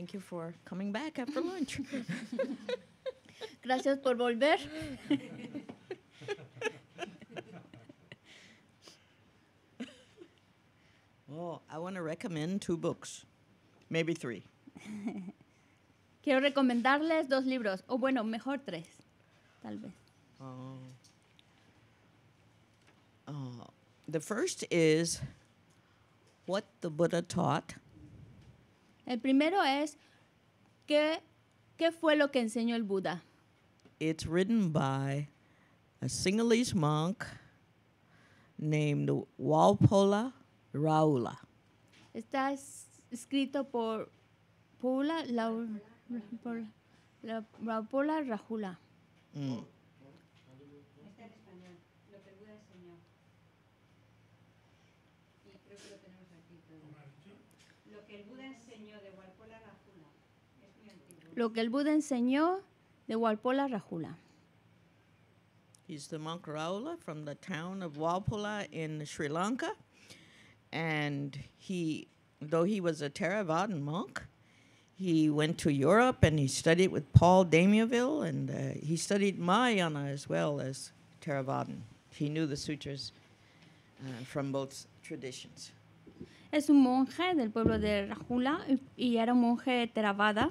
Thank you for coming back after lunch. Gracias por volver. oh, I want to recommend two books, maybe three. Quiero recomendarles dos libros, o bueno, mejor tres, tal vez. Uh, uh, the first is What the Buddha Taught El primero es, ¿qué, qué fue lo que enseñó el Buda? It's written by a Sinhalese monk named Walpola Raula. Está escrito por Paula Raula. Raula. Lo que el Buda enseñó de Walpola Rajula. He's the monk Raula from the town of Walpola in Sri Lanka. And he, though he was a Theravadan monk, he went to Europe and he studied with Paul Damiaville and uh, he studied Mahayana as well as Theravadan. He knew the sutras uh, from both traditions. Es un monje del pueblo de Rajula y era un monje Theravada.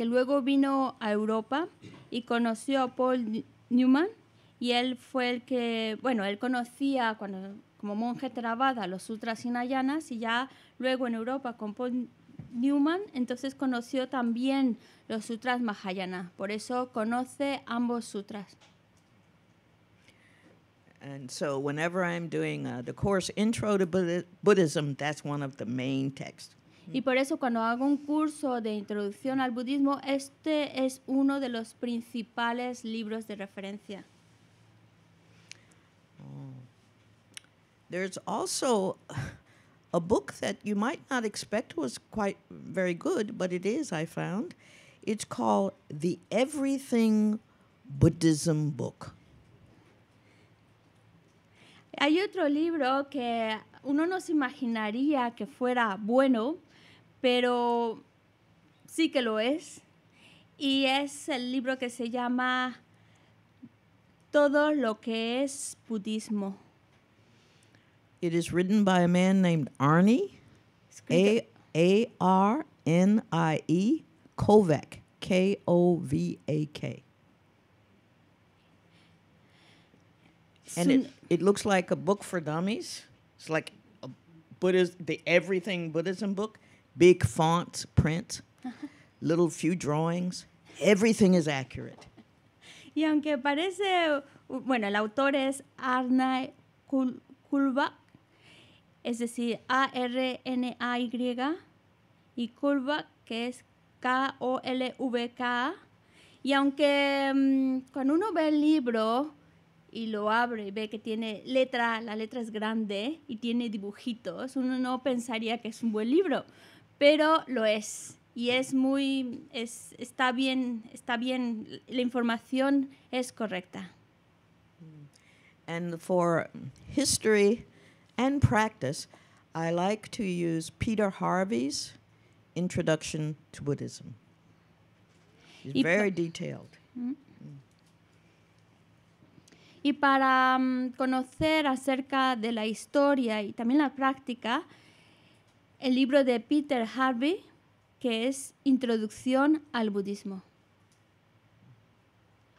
que luego vino a Europa y conoció a Paul Newman y él fue el que, bueno, él conocía cuando, como monje trabada los sutras hinayanas y ya luego en Europa con Paul Newman, entonces conoció también los sutras Mahayana, por eso conoce ambos sutras. And so whenever I'm doing uh, the course Intro to Buddhism, that's one of the main texts. Y por eso cuando hago un curso de introducción al budismo, este es uno de los principales libros de referencia. There's also a book that you might not expect was quite very good, but it is, I found. It's called The Everything Buddhism Book. Hay otro libro que uno no se imaginaría que fuera bueno, pero sí que lo es. Y es el libro que se llama Todo lo que es budismo. It is written by a man named Arnie, A A R N I E Kovac, K O V A K. And it, it looks like a book for dummies. It's like a Buddhist, the everything Buddhism book, big font print, little few drawings. Everything is accurate. Y aunque parece, bueno, el autor es Arna Kulva, es decir, A-R-N-A-Y, y Kulva, que es K-O-L-V-K. Y aunque mm, cuando uno ve el libro y lo abre y ve que tiene letra, la letra es grande y tiene dibujitos, uno no pensaría que es un buen libro pero lo es. Y es muy, es, está bien, está bien, la información es correcta. And for history and practice, I like to use Peter Harvey's Introduction to Buddhism. It's very detailed. Mm. Y para mm, conocer acerca de la historia y también la práctica, el libro de Peter Harvey, que es Introducción al Budismo.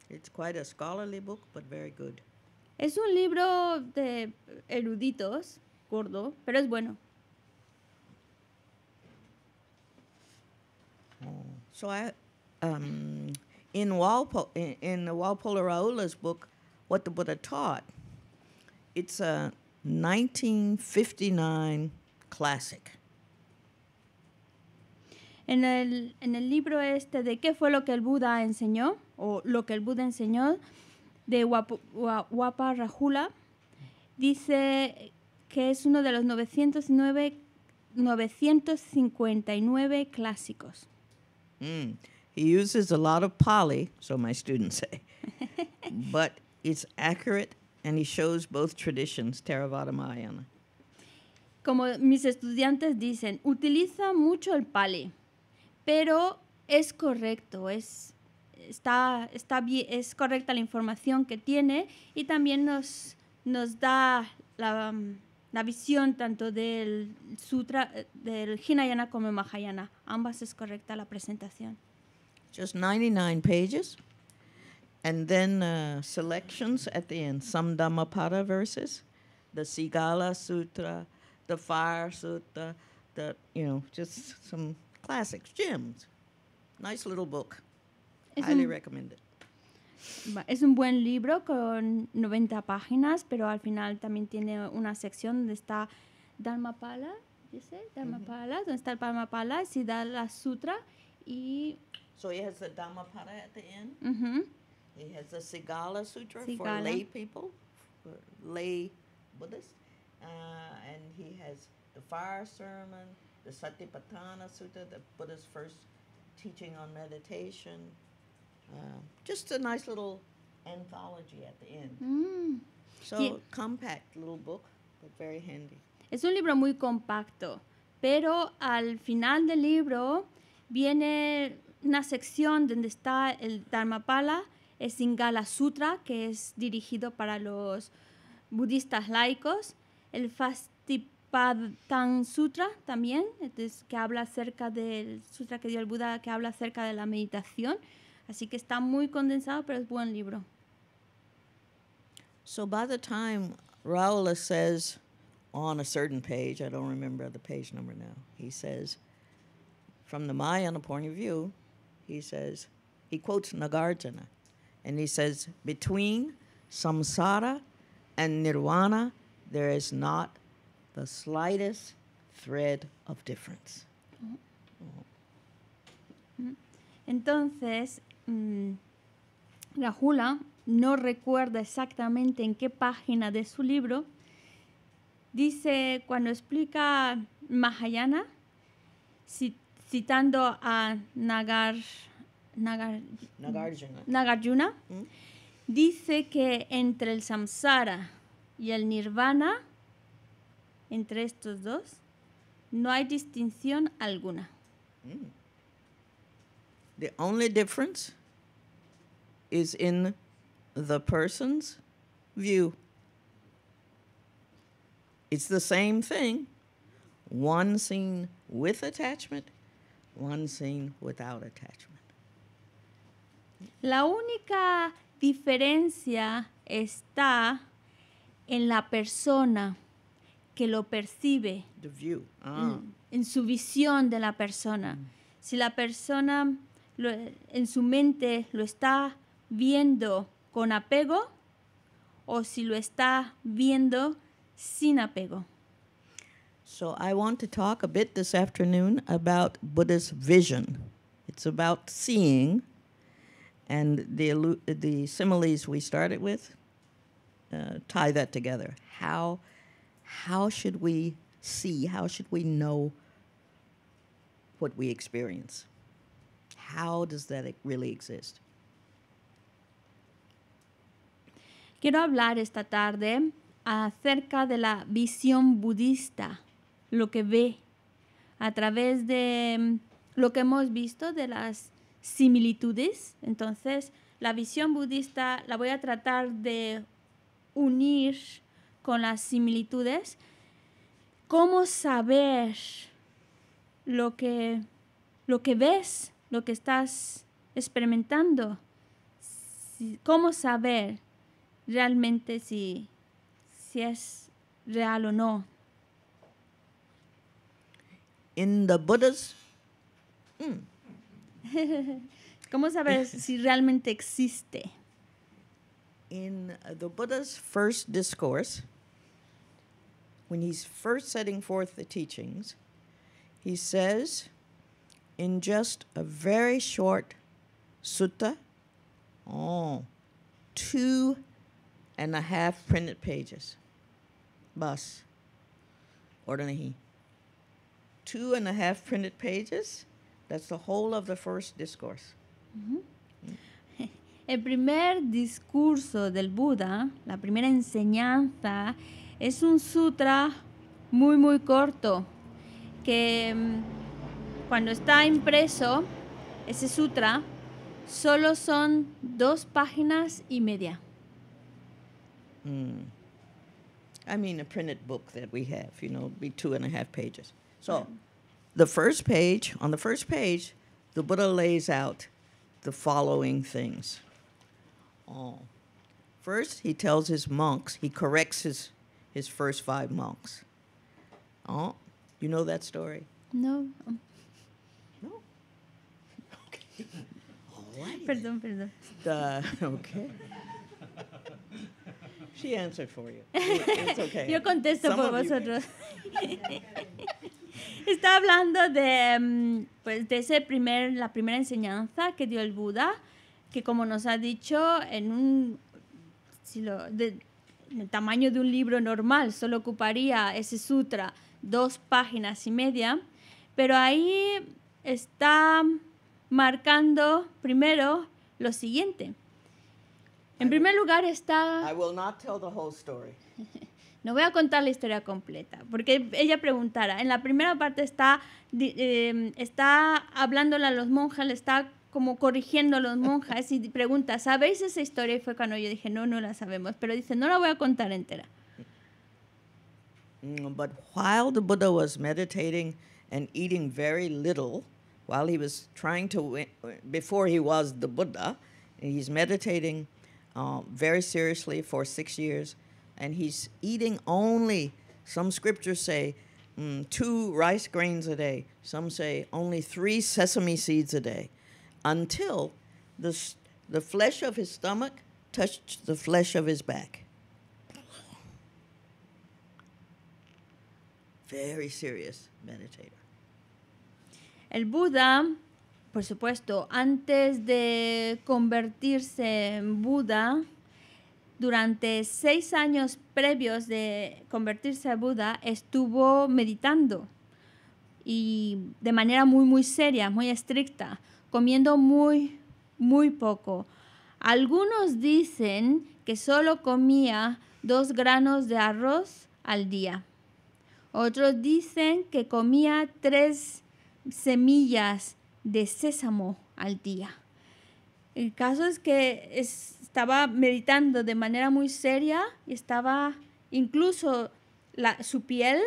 It's quite a scholarly book, but very good. Es un libro de eruditos, gordo, pero es bueno. So I, um, in Walpole, in, in Walpole Raula's book, What the Buddha Taught, it's a 1959 classic. En el, en el libro este de qué fue lo que el Buda enseñó, o lo que el Buda enseñó, de Guapa Rajula, dice que es uno de los 909, 959 clásicos. Mm. He uses a lot of Pali, so my students say, but it's accurate and he shows both traditions, Theravada Mahayana. Como mis estudiantes dicen, utiliza mucho el Pali, pero es correcto, es, está, está, es correcta la información que tiene y también nos, nos da la, mm, la visión tanto del sutra, del Hinayana como Mahayana. Ambas es correcta la presentación. Just 99 pages. And then uh, selections at the end, some Dhammapada verses, the Sigala Sutra, the Fire Sutra, the, you know, just some Classics, Gems. Nice little book. Highly un, recommended. Es un buen libro con 90 páginas, pero al final también tiene una sección donde está Dharmapala, dice Dharmapala, donde está el Dharmapala, Sutra y... So he has the Dharmapala at the end. Mm -hmm. He has the Sigala Sutra Sigala. for lay people, for lay Buddhists. Uh, and he has the fire sermon, the Satipatthana Sutta, the Buddha's first teaching on meditation. Uh, just a nice little anthology at the end. Mm. So, compact little book, but very handy. Es un libro muy compacto, pero al final del libro viene una sección donde está el Dharmapala, el Singala Sutra, que es dirigido para los budistas laicos, el Fast tan Sutra también, este es que habla acerca del sutra que dio el Buda, que habla acerca de la meditación. Así que está muy condensado, pero es buen libro. So by the time Raula says on a certain page, I don't remember the page number now, he says, from the Mayan point of view, he says, he quotes Nagarjuna, and he says, between samsara and nirvana, there is not the slightest thread of difference. Entonces, Rahula mm, no recuerda exactamente en qué página de su libro. Dice, cuando explica Mahayana, citando a Nagar, Nagar, Nagarjuna, dice que entre el samsara y el nirvana entre estos dos, no hay distinción alguna. Mm. The only difference is in the person's view. It's the same thing. One seen with attachment, one seen without attachment. La única diferencia está en la persona. que lo percibe The view. Ah. En, en, su visión de la persona. Mm. Si la persona lo, en su mente lo está viendo con apego o si lo está viendo sin apego. So I want to talk a bit this afternoon about Buddha's vision. It's about seeing and the the similes we started with uh, tie that together. How how should we see, how should we know what we experience? How does that e-, really exist? Quiero hablar esta tarde acerca de la visión budista, lo que ve a través de mm, lo que hemos visto de las similitudes. Entonces, la visión budista la voy a tratar de unir con las similitudes, cómo saber lo que, lo que ves, lo que estás experimentando, cómo saber realmente si, si es real o no. In the Buddha's hmm. ¿Cómo saber si realmente existe? In the Buddha's first discourse, when he's first setting forth the teachings, he says, in just a very short sutta, oh, two and a half printed pages. Bus. Ordinahi. Two and a half printed pages. That's the whole of the first discourse. Mm -hmm. El primer discurso del Buda, la primera enseñanza Es un sutra muy, muy corto que mm, cuando está impreso, ese sutra, solo son dos páginas y media. Mm. I mean, a printed book that we have, you know, be two and a half pages. So, the first page, on the first page, the Buddha lays out the following things. Oh. First, he tells his monks, he corrects his his first five monks. Oh, you know that story? No. No. Okay. Perdón, perdón. The, okay. She answered for you. It's okay. Yo contesto por vosotros. Está hablando de, mm, pues, de ese primer, la primera enseñanza que dio el Buda, que como nos ha dicho, en un, si lo, de, el tamaño de un libro normal, solo ocuparía ese sutra dos páginas y media, pero ahí está marcando primero lo siguiente. En primer lugar está... No voy a contar la historia completa, porque ella preguntara, en la primera parte está, eh, está hablándole a los monjes, le está como corrigiendo a los monjas y pregunta, ¿sabéis esa historia? Y fue cuando yo dije, no, no la sabemos, pero dice, no la voy a contar entera. Mm, but while the Buddha was meditating and eating very little, while he was trying to, before he was the Buddha, he's meditating um, very seriously for six years, and he's eating only, some scriptures say, mm, two rice grains a day, some say only three sesame seeds a day until the, the flesh of his stomach touched the flesh of his back. Very serious meditator. El Buda, por supuesto, antes de convertirse en Buda, durante seis años previos de convertirse a Buda, estuvo meditando y de manera muy, muy seria, muy estricta comiendo muy, muy poco. Algunos dicen que solo comía dos granos de arroz al día. Otros dicen que comía tres semillas de sésamo al día. El caso es que estaba meditando de manera muy seria y estaba incluso su piel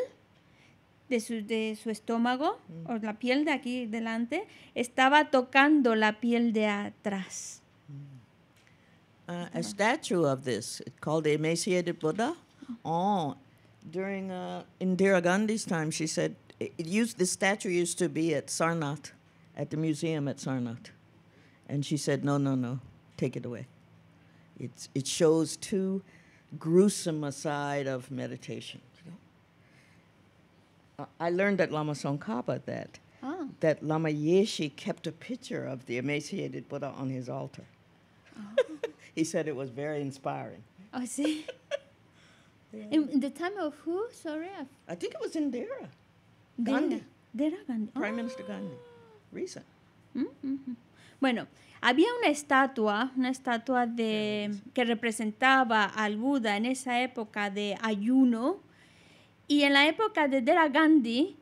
de su, de su estómago mm. o la piel de aquí delante estaba tocando la piel de atrás. Mm. Uh, a statue of this called the Emaciated Buddha. Oh. oh, during uh, Indira Gandhi's time, she said it, it used the statue used to be at Sarnath, at the museum at Sarnath, and she said, "No, no, no, take it away. It's it shows too gruesome a side of meditation." I learned at Lama Tsongkhapa that oh. that Lama Yeshe kept a picture of the emaciated Buddha on his altar. Oh. he said it was very inspiring. Oh, see. yeah. in, in, the time of who? Sorry. i think it was Indira. Dera. Gandhi. Dera Gandhi. Prime oh. Minister Gandhi. Recent. Mm -hmm. Bueno, había una estatua, una estatua de que representaba al Buda en esa época de ayuno Y en la época de Dera Gandhi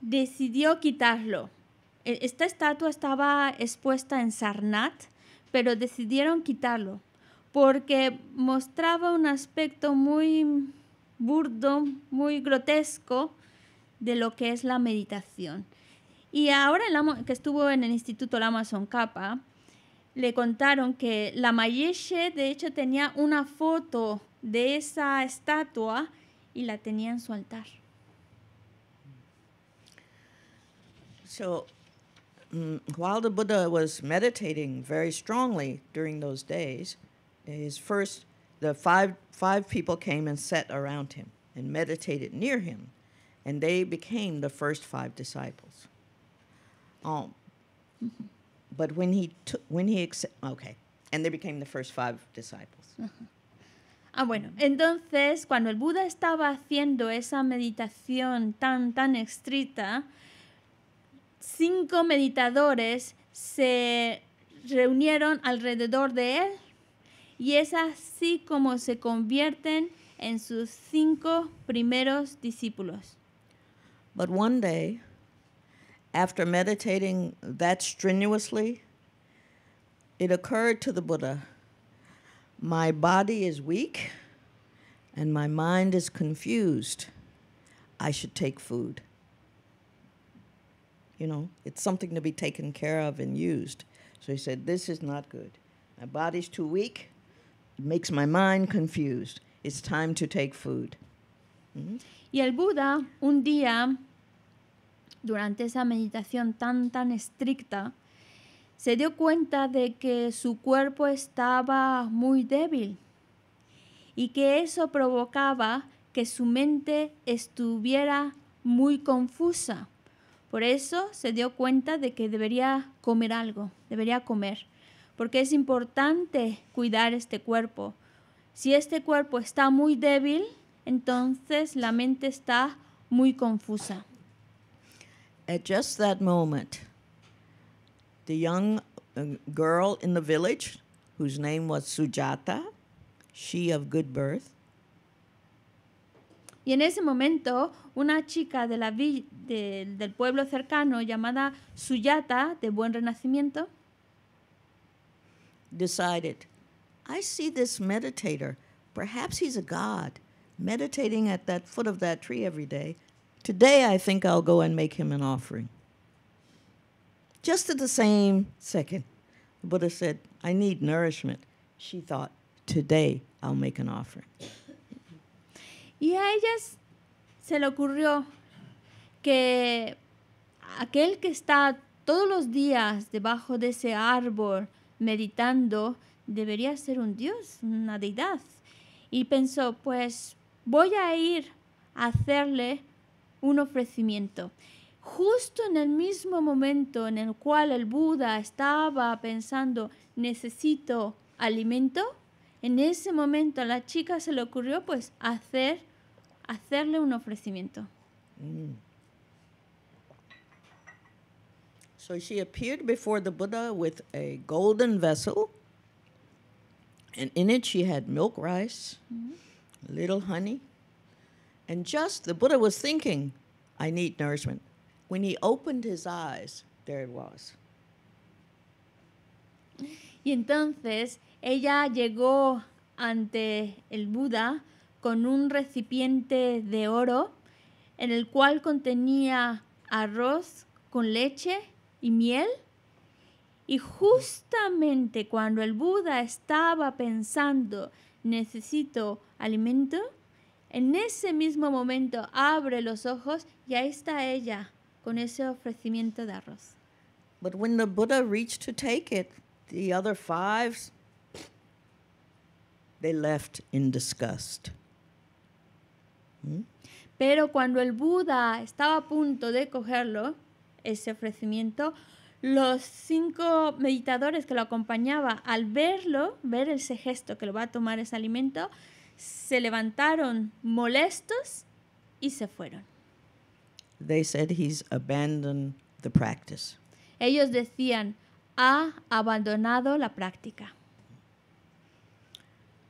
decidió quitarlo. E, esta estatua estaba expuesta en Sarnath, pero decidieron quitarlo porque mostraba un aspecto muy burdo, muy grotesco de lo que es la meditación. Y ahora el que estuvo en el Instituto Lama Kappa, le contaron que la Mayeshe de hecho tenía una foto de esa estatua y la tenía en su altar. So, mm, while the Buddha was meditating very strongly during those days, his first, the five, five people came and sat around him and meditated near him, and they became the first five disciples. Um, but when he took, when he, okay, and they became the first five disciples. Uh -huh. Ah, bueno, entonces cuando el Buda estaba haciendo esa meditación tan, tan estricta, cinco meditadores se reunieron alrededor de él y es así como se convierten en sus cinco primeros discípulos. But one day, after meditating that strenuously, it occurred to the Buddha My body is weak and my mind is confused. I should take food. You know, it's something to be taken care of and used. So he said, This is not good. My body's too weak. It makes my mind confused. It's time to take food. Mm-hmm. Y el Buda, un día, durante esa meditación tan, tan estricta, se dio cuenta de que su cuerpo estaba muy débil y que eso provocaba que su mente estuviera muy confusa. Por eso se dio cuenta de que debería comer algo, debería comer, porque es importante cuidar este cuerpo. Si este cuerpo está muy débil, entonces la mente está muy confusa. At just that moment, the young uh, girl in the village, whose name was Sujata, she of good birth. Y en ese momento, una chica de la de, del pueblo cercano llamada Suyata, de buen renacimiento, decided, I see this meditator. Perhaps he's a god, meditating at that foot of that tree every day. Today I think I'll go and make him an offering. Y a ellas se le ocurrió que aquel que está todos los días debajo de ese árbol meditando debería ser un dios, una deidad. Y pensó, pues voy a ir a hacerle un ofrecimiento justo en el mismo momento en el cual el Buda estaba pensando, necesito alimento, en ese momento a la chica se le ocurrió pues hacer, hacerle un ofrecimiento. Mm. So she appeared before the Buddha with a golden vessel, and in it she had milk rice, mm-hmm. little honey, and just the Buddha was thinking, I need nourishment he opened his eyes, there it was. Y entonces ella llegó ante el Buda con un recipiente de oro en el cual contenía arroz con leche y miel. Y justamente cuando el Buda estaba pensando, necesito alimento, en ese mismo momento abre los ojos y ahí está ella con ese ofrecimiento de arroz. But when the Buddha reached to take it, the other they left in disgust. Hmm? Pero cuando el Buda estaba a punto de cogerlo, ese ofrecimiento, los cinco meditadores que lo acompañaban, al verlo, ver ese gesto que lo va a tomar ese alimento, se levantaron molestos y se fueron. They said he's abandoned the practice. Ellos decían, ha abandonado la práctica.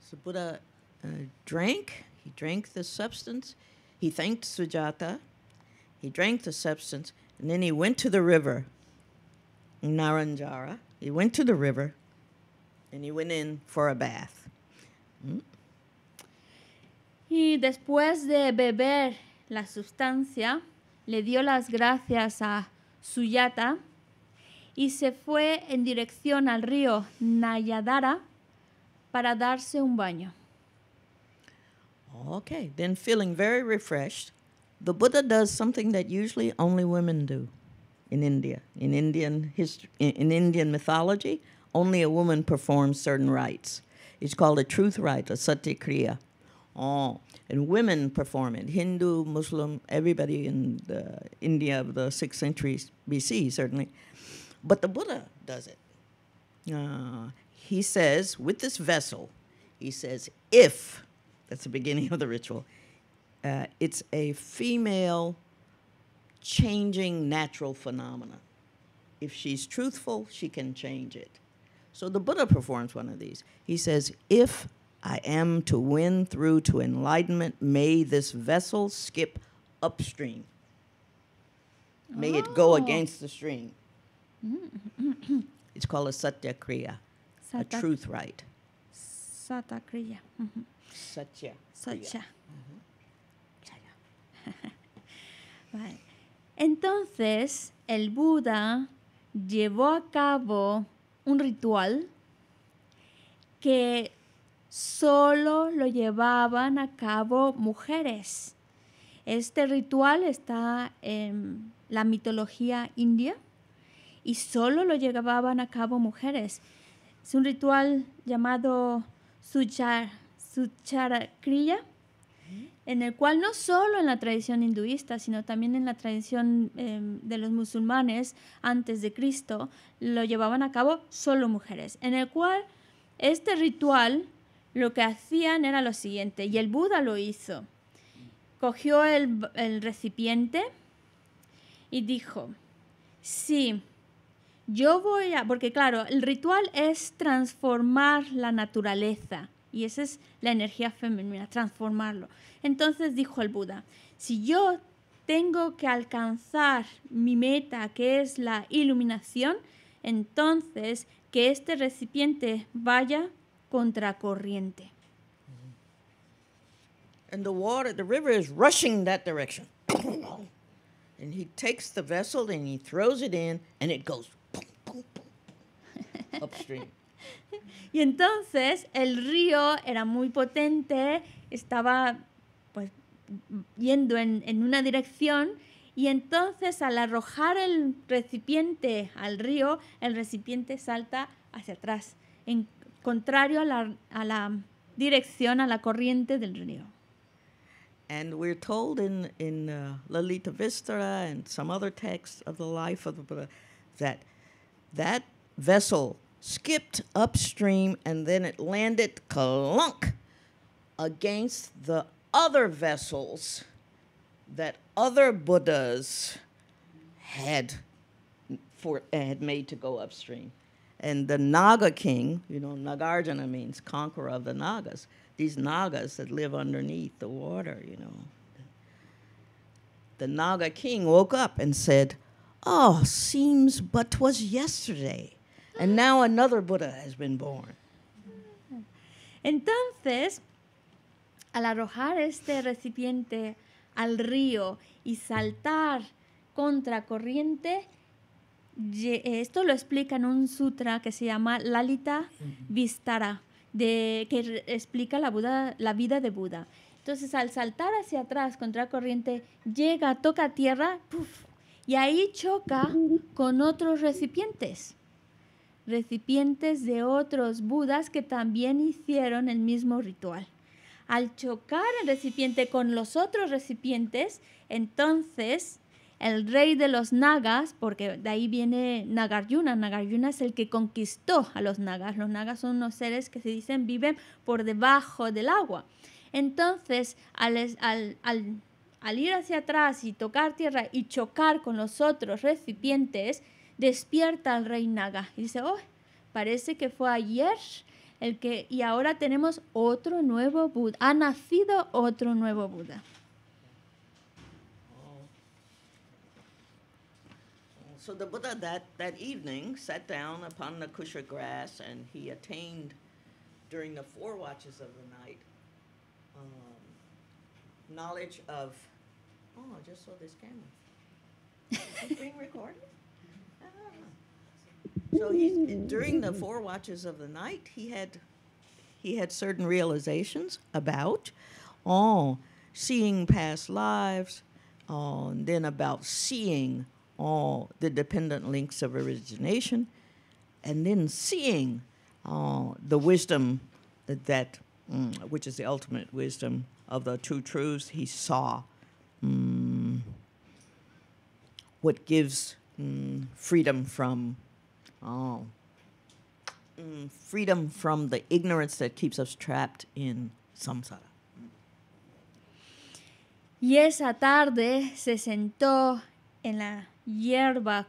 So Buddha uh, drank. He drank the substance. He thanked Sujata. He drank the substance, and then he went to the river, Naranjara. He went to the river, and he went in for a bath. Mm. Y después de beber la sustancia, le dio las gracias a Suyata y se fue en dirección al río Nayadara para darse un baño. Okay, then feeling very refreshed, the Buddha does something that usually only women do in India. In Indian history, in Indian mythology, only a woman performs certain rites. It's called a truth rite, a satyakriya. Oh, and women perform it Hindu, Muslim, everybody in the India of the 6th century BC, certainly. But the Buddha does it. Uh, he says, with this vessel, he says, if, that's the beginning of the ritual, uh, it's a female changing natural phenomenon. If she's truthful, she can change it. So the Buddha performs one of these. He says, if I am to win through to enlightenment. May this vessel skip upstream. May oh. it go oh. against the stream. it's called a Satya Kriya, a truth right. Mm-hmm. Satya Kriya. Satya. Satya. Mm-hmm. Entonces, el Buda llevó a cabo un ritual que solo lo llevaban a cabo mujeres. Este ritual está en la mitología india y solo lo llevaban a cabo mujeres. Es un ritual llamado suchar, Kriya, en el cual no solo en la tradición hinduista, sino también en la tradición em, de los musulmanes antes de Cristo, lo llevaban a cabo solo mujeres, en el cual este ritual lo que hacían era lo siguiente, y el Buda lo hizo. Cogió el, recipiente y dijo, sí, yo voy a, porque claro, el ritual es transformar la naturaleza, y esa es la energía femenina, transformarlo. Entonces dijo el Buda, si yo tengo que alcanzar mi meta, que es la iluminación, entonces que este recipiente vaya contracorriente. Mm-hmm. And the water, the river is rushing that direction. and he takes the vessel and he throws it in and it goes upstream. y entonces el río era muy potente, estaba pues yendo en, en una dirección y entonces al arrojar el recipiente al río, el recipiente salta hacia atrás en contrario a la, a la dirección, a la corriente del río. And we're told in, in uh, Lalita Vistara and some other texts of the life of the Buddha that that vessel skipped upstream and then it landed clunk against the other vessels that other Buddhas had for had made to go upstream. And the Naga king, you know, Nagarjuna means conqueror of the Nagas, these Nagas that live underneath the water, you know. The Naga king woke up and said, Oh, seems but twas yesterday, and now another Buddha has been born. Entonces, al arrojar este recipiente al río y saltar contra corriente, Esto lo explica en un sutra que se llama Lalita Vistara, que explica la, vida de Buda. Entonces, al saltar hacia atrás contra la corriente, llega, toca tierra, y ahí choca con otros recipientes, recipientes de otros budas que también hicieron el mismo ritual. Al chocar el recipiente con los otros recipientes, entonces el rey de los nagas, porque de ahí viene Nagarjuna. Nagarjuna es el que conquistó a los nagas. Los nagas son unos seres que se dicen viven por debajo del agua. Entonces, al, ir hacia atrás y tocar tierra y chocar con los otros recipientes, despierta al rey naga y dice, oh, parece que fue ayer el que, y ahora tenemos otro nuevo Buda, ha nacido otro nuevo Buda. So the Buddha that, that evening sat down upon the kusha grass and he attained during the four watches of the night um, knowledge of. Oh, I just saw this camera. It's being recorded? Ah. So he's, during the four watches of the night, he had he had certain realizations about oh, seeing past lives, oh, and then about seeing uh, the dependent links of origination, and then seeing uh, the wisdom that, mm, which is the ultimate wisdom of the two truths, he saw mm. what gives mm, freedom from uh, freedom from the ignorance that keeps us trapped in samsara. Y esa tarde se sentó en la hierba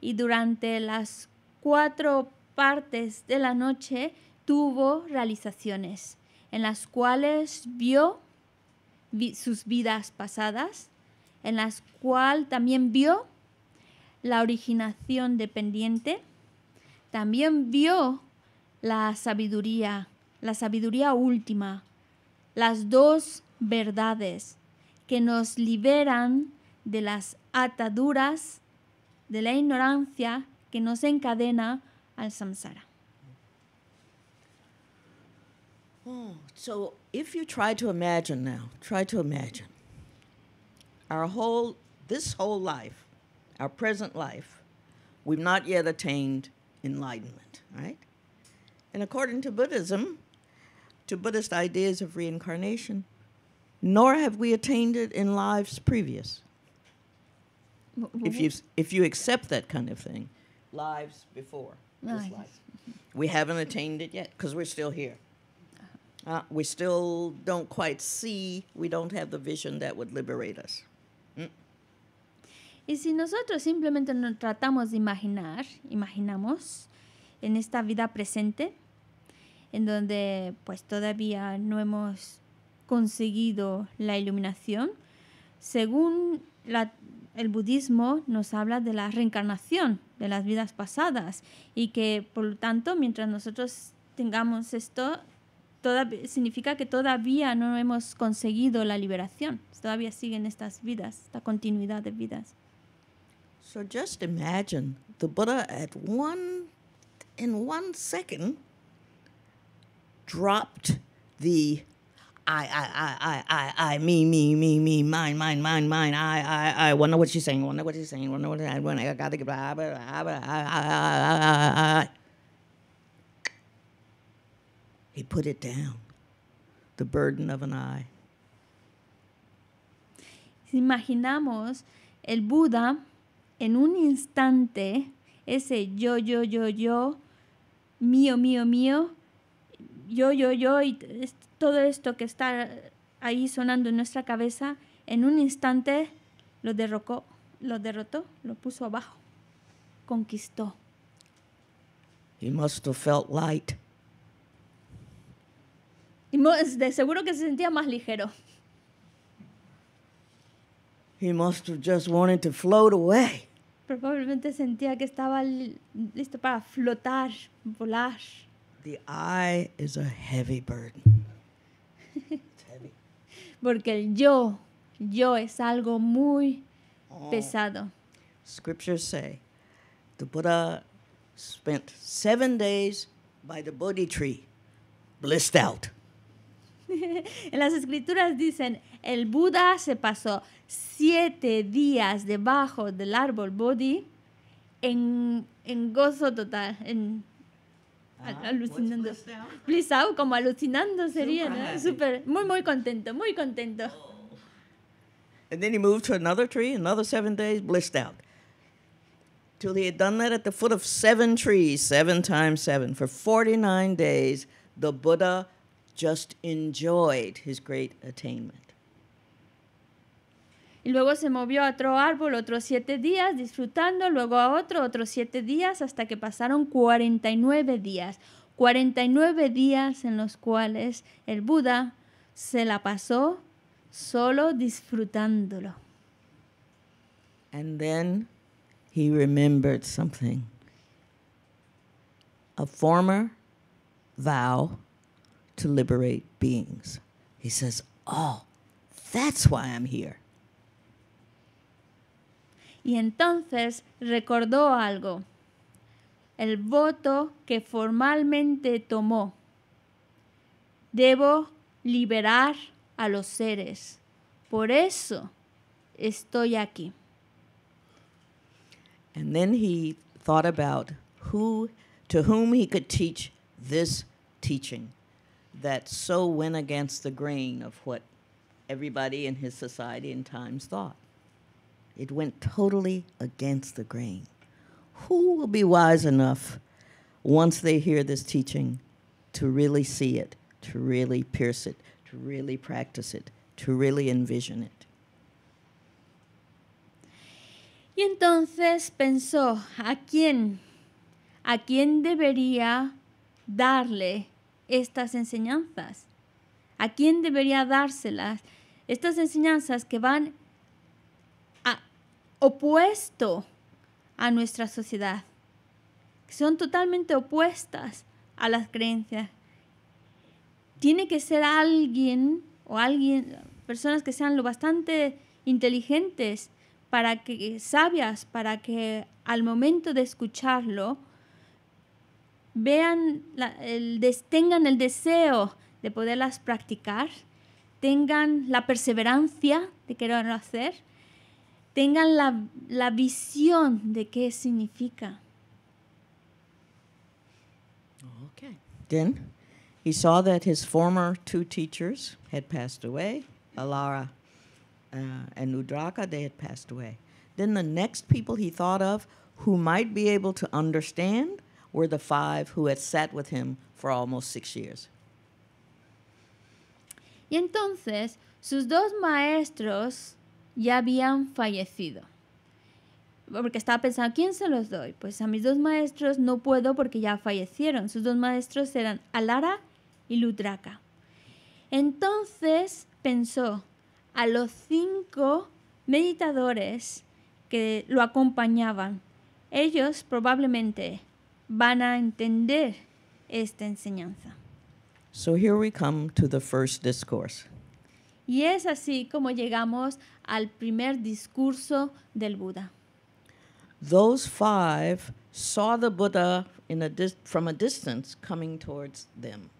y durante las cuatro partes de la noche tuvo realizaciones en las cuales vio sus vidas pasadas, en las cuales también vio la originación dependiente, también vio la sabiduría, la sabiduría última, las dos verdades que nos liberan de las ataduras de la ignorancia que nos encadena al samsara. Oh, so if you try to imagine now, try to imagine our whole, this whole life, our present life, we've not yet attained enlightenment, right? And according to Buddhism, to Buddhist ideas of reincarnation, nor have we attained it in lives previous. if you if you accept that kind of thing, lives before we haven't attained it yet because we're still here. Uh, we still don't quite see. We don't have the vision that would liberate us. Mm. Y si nosotros simplemente nos tratamos de imaginar, imaginamos en esta vida presente, en donde pues todavía no hemos conseguido la iluminación, según la el budismo nos habla de la reencarnación, de las vidas pasadas, y que por lo tanto, mientras nosotros tengamos esto, significa que todavía no hemos conseguido la liberación. Todavía siguen estas vidas, esta continuidad de vidas. So just imagine the Buddha at one in one second dropped the I, I, I, I, I, I, me, me, me, me, mine, mine, mine, mine, I, I, I, wonder what she's saying, wonder what she's saying, wonder what I, wonder, I gotta get, blah, blah, blah, blah, I, I, I, I, I. He put it down, the burden of an I. Imaginamos el Buda en un instante, ese yo, yo, yo, yo, mío, mío, mío, yo, yo, yo, y todo esto que está ahí sonando en nuestra cabeza, en un instante lo derrocó, lo derrotó, lo puso abajo, conquistó. He must have felt light. Y de seguro que se sentía más ligero. He must have just wanted to float away. Probablemente sentía que estaba listo para flotar, volar. The I is a heavy burden. heavy. Porque el yo, yo es algo muy oh. pesado. Scriptures say the Buddha spent seven days by the Bodhi tree, blissed out. en las escrituras dicen, el Buda se pasó siete días debajo del árbol Bodhi en, en gozo total, en alucinando. out, como alucinando sería, Super ¿no? Super, muy, muy contento, muy contento. And then he moved to another tree, another seven days, blissed out. Till he had done that at the foot of seven trees, seven times seven. For 49 days, the Buddha just enjoyed his great attainment. Y luego se movió a otro árbol otros siete días disfrutando, luego a otro otros siete días hasta que pasaron 49 días. 49 días en los cuales el Buda se la pasó solo disfrutándolo. And then he remembered something. A former vow to liberate beings. He says, Oh, that's why I'm here. y entonces recordó algo, el voto que formalmente tomó. Debo liberar a los seres. Por eso estoy aquí. And then he thought about who to whom he could teach this teaching that so went against the grain of what everybody in his society and times thought. It went totally against the grain. Who will be wise enough once they hear this teaching to really see it, to really pierce it, to really practice it, to really envision it? Y entonces pensó, ¿a quién? ¿A quién debería darle estas enseñanzas? ¿A quién debería dárselas? Estas enseñanzas que van opuesto a nuestra sociedad, son totalmente opuestas a las creencias. Tiene que ser alguien o alguien, personas que sean lo bastante inteligentes para que sabias para que al momento de escucharlo vean la, el, tengan el deseo de poderlas practicar tengan la perseverancia de quererlo hacer tengan la, la visión de qué significa. Okay. Then he saw that his former two teachers had passed away, Alara uh, and Udraka, they had passed away. Then the next people he thought of who might be able to understand were the five who had sat with him for almost six years. Y entonces sus dos maestros ya habían fallecido. Porque estaba pensando, ¿a quién se los doy? Pues a mis dos maestros no puedo porque ya fallecieron. Sus dos maestros eran Alara y Lutraca. Entonces pensó, a los cinco meditadores que lo acompañaban, ellos probablemente van a entender esta enseñanza. So here we come to the first discourse. Y es así como llegamos al primer discurso del Buda. Those five saw the Buddha in a from a distance coming towards them.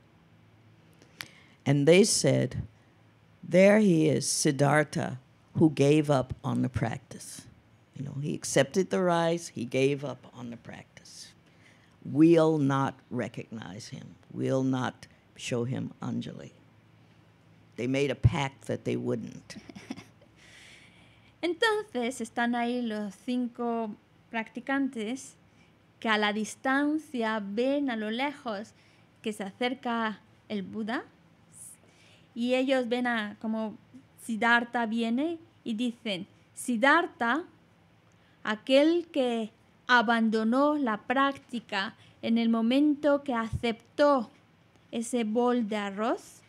And they said, There he is, Siddhartha, who gave up on the practice. You know, he accepted the rise, he gave up on the practice. We'll not recognize him, we'll not show him Anjali. made a pact that they wouldn't. Entonces están ahí los cinco practicantes que a la distancia ven a lo lejos que se acerca el Buda y ellos ven a como Siddhartha viene y dicen, Siddhartha, aquel que abandonó la práctica en el momento que aceptó ese bol de arroz,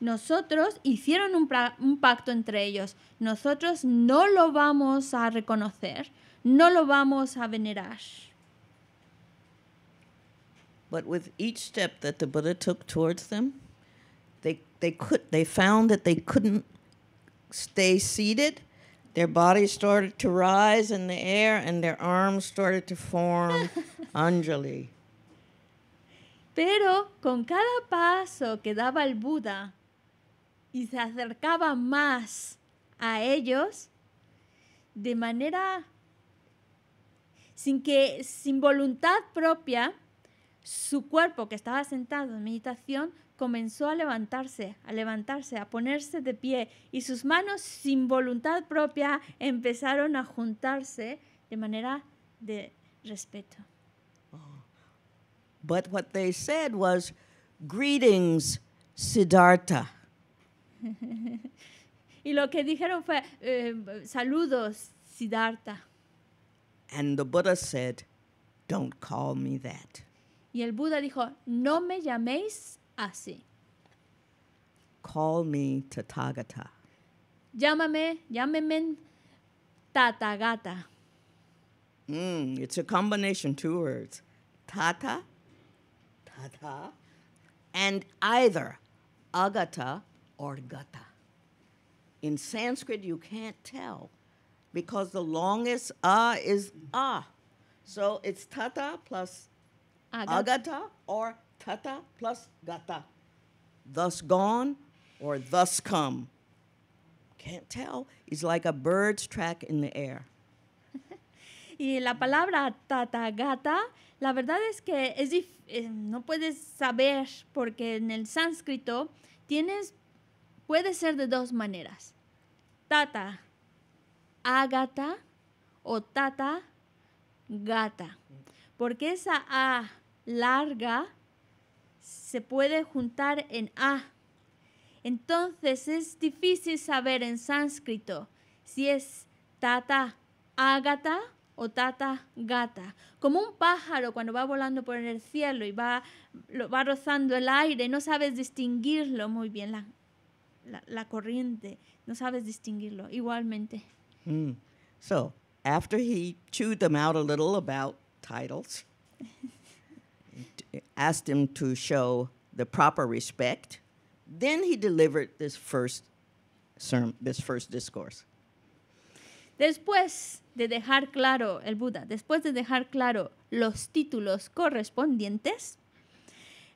nosotros hicieron un, un, pacto entre ellos. Nosotros no lo vamos a reconocer, no lo vamos a venerar. But with each step that the Buddha took towards them, they, they, could, they found that they couldn't stay seated. Their bodies started to rise in the air and their arms started to form Anjali. Pero con cada paso que daba el Buda, y se acercaba más a ellos de manera sin que sin voluntad propia su cuerpo que estaba sentado en meditación comenzó a levantarse, a levantarse, a ponerse de pie y sus manos sin voluntad propia empezaron a juntarse de manera de respeto. But what they said was greetings Siddhartha y lo que dijeron fue, eh, saludos, Siddhartha. Y el Buda dijo, no me llaméis así. Call me Tathagata. Llámame, llámeme Tathagata. Mm, it's a combination two words. Tata, Tata, and either Agata or gata. In Sanskrit, you can't tell because the longest a is a. So it's tata plus agata, agata or tata plus gata. Thus gone or thus come. Can't tell. It's like a bird's track in the air. y la palabra gata, la verdad es que es eh, no puedes saber porque en el sánscrito tienes puede ser de dos maneras. Tata, ágata o tata, gata. Porque esa A larga se puede juntar en A. Entonces es difícil saber en sánscrito si es tata ágata o tata gata. Como un pájaro cuando va volando por el cielo y va, rozando el aire, no sabes distinguirlo muy bien. La, la, corriente, no sabes distinguirlo igualmente. Mm. So, after he chewed them out a little about titles, asked him to show the proper respect, then he delivered this first sermon, this first discourse. Después de dejar claro el Buda, después de dejar claro los títulos correspondientes,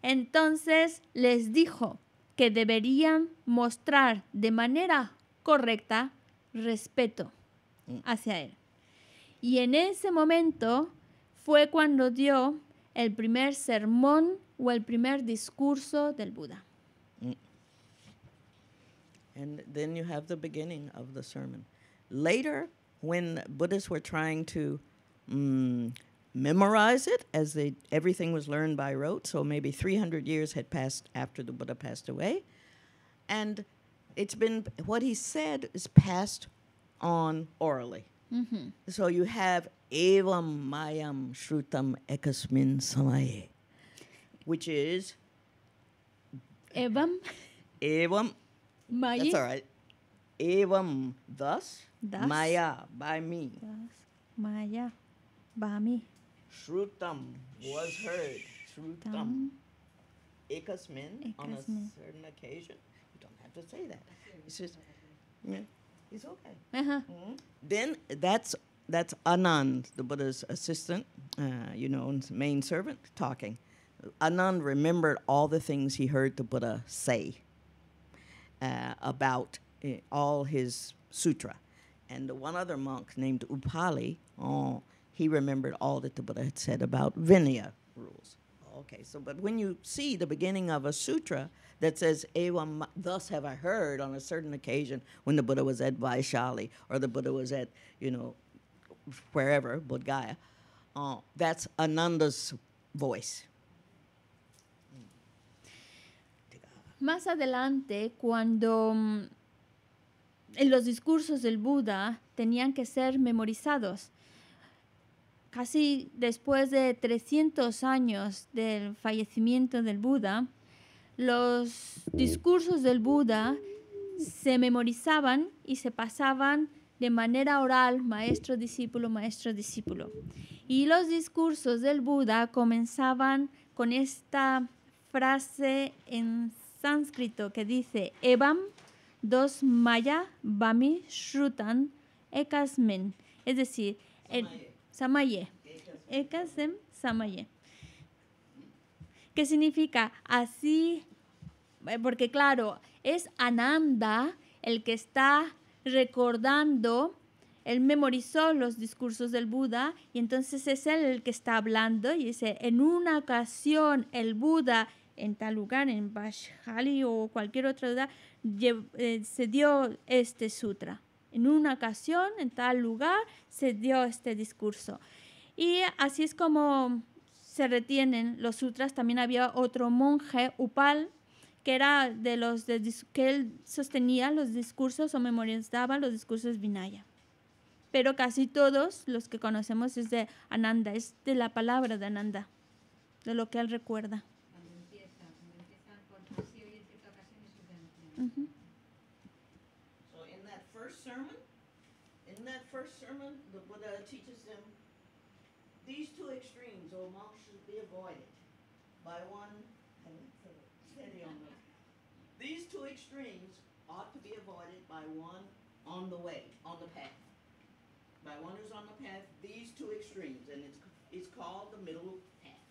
entonces les dijo que deberían mostrar de manera correcta respeto mm. hacia él. Y en ese momento fue cuando dio el primer sermón o el primer discurso del Buda. Mm. And then you have the beginning of the sermon. Later, when Buddhists were trying to mm, memorize it as they everything was learned by rote so maybe 300 years had passed after the buddha passed away and it's been what he said is passed on orally mm-hmm. so you have evam mayam shrutam ekasmin samaye which is evam evam maya that's all right evam thus, thus maya by me thus, maya by me Shrutam was heard. Shrutam. Ekasmin, on a certain occasion. You don't have to say that. It's just, yeah, it's okay. Uh-huh. Mm-hmm. Then that's that's Anand, the Buddha's assistant, uh, you know, main servant, talking. Anand remembered all the things he heard the Buddha say uh, about uh, all his sutra. And one other monk named Upali, oh, he remembered all that the Buddha had said about Vinaya rules. Okay, so but when you see the beginning of a sutra that says, Evam, thus have I heard on a certain occasion when the Buddha was at Vaishali or the Buddha was at, you know, wherever, Bodh Gaya, uh, that's Ananda's voice. Más adelante, cuando mm, en los discursos del Buda tenían que ser memorizados, casi después de 300 años del fallecimiento del Buda, los discursos del Buda se memorizaban y se pasaban de manera oral, maestro, discípulo, maestro, discípulo. Y los discursos del Buda comenzaban con esta frase en sánscrito que dice, Evam dos maya bami shrutan ekasmin. Es decir, el, Samaye. Ekasem Samaye. Que significa así, eh, porque claro, es Ananda el que está recordando, él memorizó los discursos del Buda y entonces es él el que está hablando y dice, en una ocasión el Buda en tal lugar, en Bashali o cualquier otra duda, eh, se dio este sutra en una ocasión, en tal lugar, se dio este discurso. Y así es como se retienen los sutras. También había otro monje, Upal, que era de los que él sostenía los discursos o memorizaba los discursos Vinaya. Pero casi todos los que conocemos es de Ananda, es de la palabra de Ananda, de lo que él recuerda. first sermon, the Buddha uh, teaches them these two extremes, or oh, monks, should be avoided by one. Steady on the. These two extremes ought to be avoided by one on the way, on the path. By one who's on the path, these two extremes, and it's, it's called the middle path.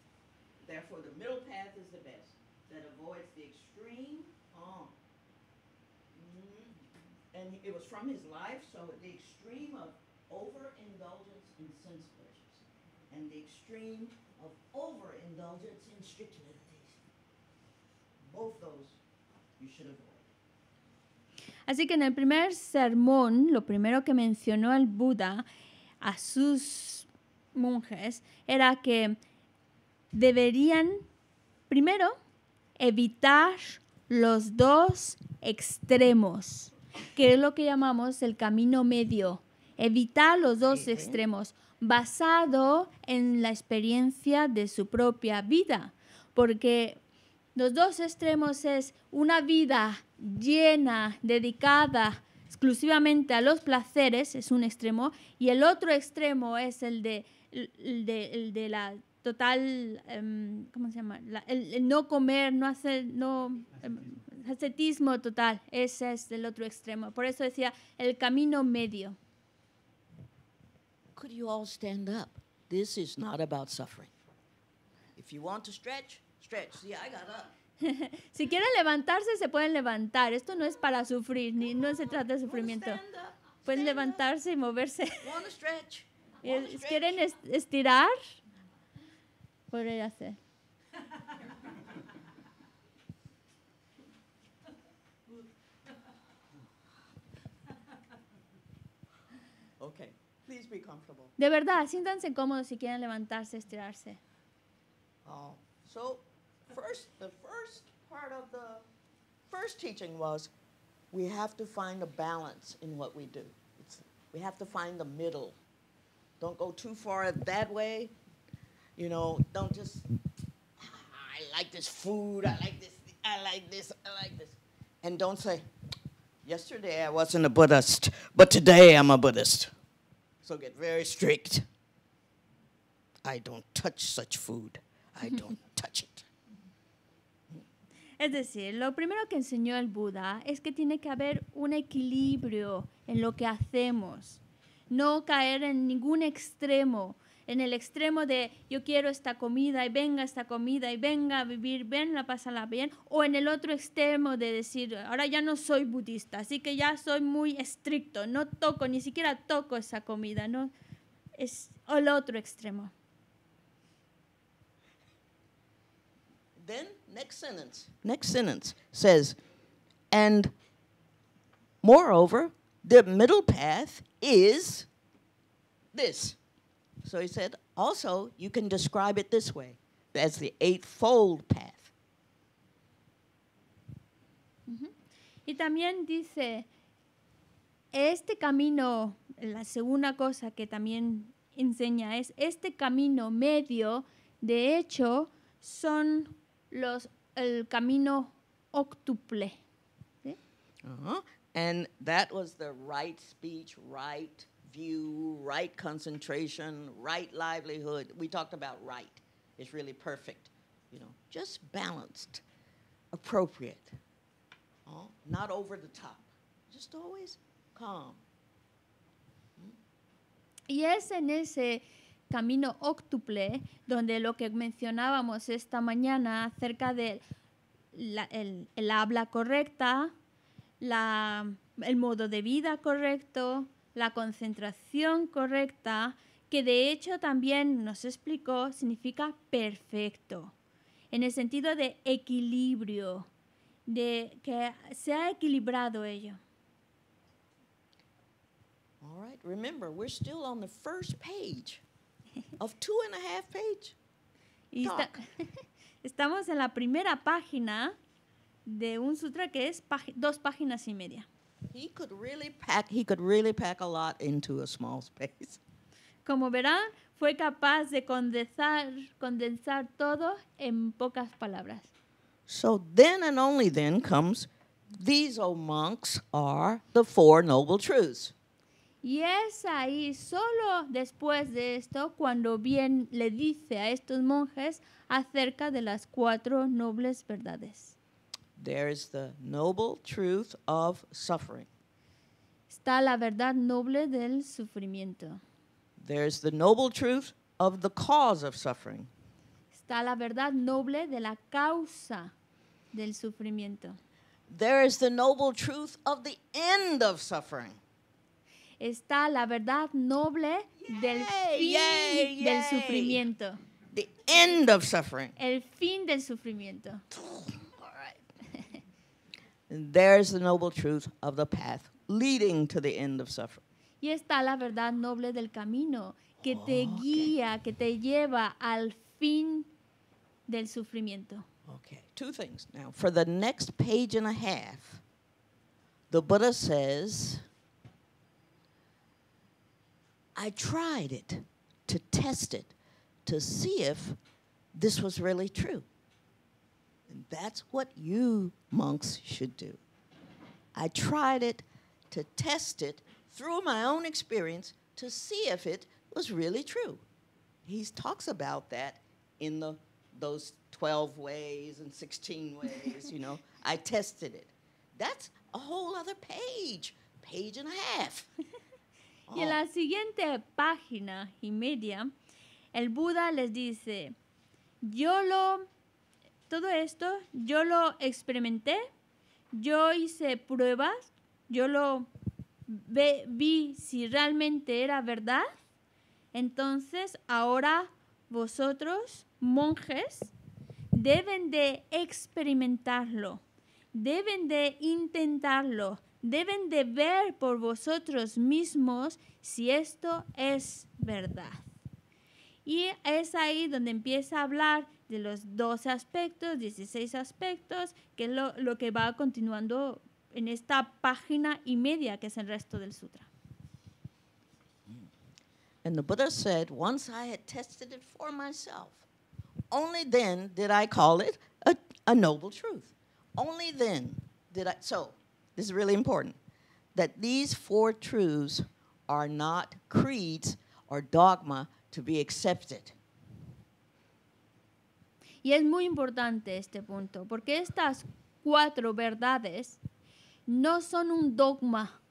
Therefore, the middle path is the best, that avoids the extreme and it was from his life, so the extreme of overindulgence in sense pleasures and the extreme of overindulgence in strict meditation. Both those you should avoid. Así que en el primer sermón, lo primero que mencionó el Buda a sus monjes era que deberían primero evitar los dos extremos que es lo que llamamos el camino medio. Evitar los dos extremos, basado en la experiencia de su propia vida. Porque los dos extremos es una vida llena, dedicada exclusivamente a los placeres, es un extremo, y el otro extremo es el de, de, la total, em, ¿cómo se llama? el, no comer, no hacer, no... Em, ascetismo total, ese es el otro extremo. Por eso decía el camino medio. si quieren levantarse, se pueden levantar. Esto no es para sufrir, ni no se trata de sufrimiento. Pueden levantarse y moverse. ¿Quieren estirar? pueden hacer. Okay. Please be comfortable. De verdad, siéntanse cómodos si quieren levantarse, estirarse. Oh, so first, the first part of the first teaching was we have to find a balance in what we do. It's, we have to find the middle. Don't go too far that way. You know, don't just, ah, I like this food, I like this, I like this, I like this. And don't say, Yesterday I wasn't a Buddhist, but today I'm a Buddhist. So get very strict. I don't touch such food. I don't touch it. Es decir, lo primero que enseñó el Buda es que tiene que haber un equilibrio en lo que hacemos, no caer en ningún extremo, en el extremo de yo quiero esta comida y venga esta comida y venga a vivir ven la pasala bien, o en el otro extremo de decir, ahora ya no soy budista, así que ya soy muy estricto, no toco, ni siquiera toco esa comida, ¿no? Es el otro extremo. Then, next sentence. Next sentence says, and moreover, the middle path is this. So he said, also, you can describe it this way as the eightfold path. Uh -huh. Y también dice, este camino, la segunda cosa que también enseña es, este camino medio, de hecho, son los, el camino octuple. ¿Sí? Uh -huh. And that was the right speech, right view, right concentration, right livelihood. We talked about right. It's really perfect, you know, just balanced, appropriate, uh, not over the top, just always calm. Y es en ese camino octuple, donde lo que mencionábamos esta mañana acerca de la, el, el habla correcta, la, el modo de vida correcto, la concentración correcta, que de hecho también nos explicó significa perfecto, en el sentido de equilibrio, de que se ha equilibrado ello. All right, remember, we're still on the first page of two and a half page. Estamos en la primera página de un sutra que es dos páginas y media. He could really pack, he could really pack a lot into a small space. Como verán, fue capaz de condensar, condensar todo en pocas palabras. So then and only then comes these, old monks, are the Four Noble Truths. Y es ahí, solo después de esto, cuando bien le dice a estos monjes acerca de las cuatro nobles verdades. There is the noble truth of suffering. Está la verdad noble del sufrimiento. There is the noble truth of the cause of suffering. Está la verdad noble de la causa del sufrimiento. There is the noble truth of the end of suffering. Está la verdad noble yay, del fin yay, yay. del sufrimiento. The end of suffering. El fin del sufrimiento. there's the noble truth of the path leading to the end of suffering. Y está la verdad noble del camino que te oh, okay. guía, que te lleva al fin del sufrimiento. Okay, two things now. For the next page and a half, the Buddha says, I tried it to test it to see if this was really true. And that's what you monks should do. I tried it to test it through my own experience to see if it was really true. He talks about that in the, those 12 ways and 16 ways, you know. I tested it. That's a whole other page, page and a half. Y en la siguiente página y media, el Buda les dice, yo lo todo esto yo lo experimenté, yo hice pruebas, yo lo vi si realmente era verdad. Entonces ahora vosotros, monjes, deben de experimentarlo, deben de intentarlo, deben de ver por vosotros mismos si esto es verdad. Y es ahí donde empieza a hablar de los 12 aspectos, 16 aspectos, que es lo, lo que va continuando en esta página y media que es el resto del sutra. And the Buddha said, once I had tested it for myself, only then did I call it a, a noble truth. Only then did I. So, this is really important that these four truths are not creeds or dogma to be accepted. Y es muy importante este punto, porque estas cuatro verdades no son un dogma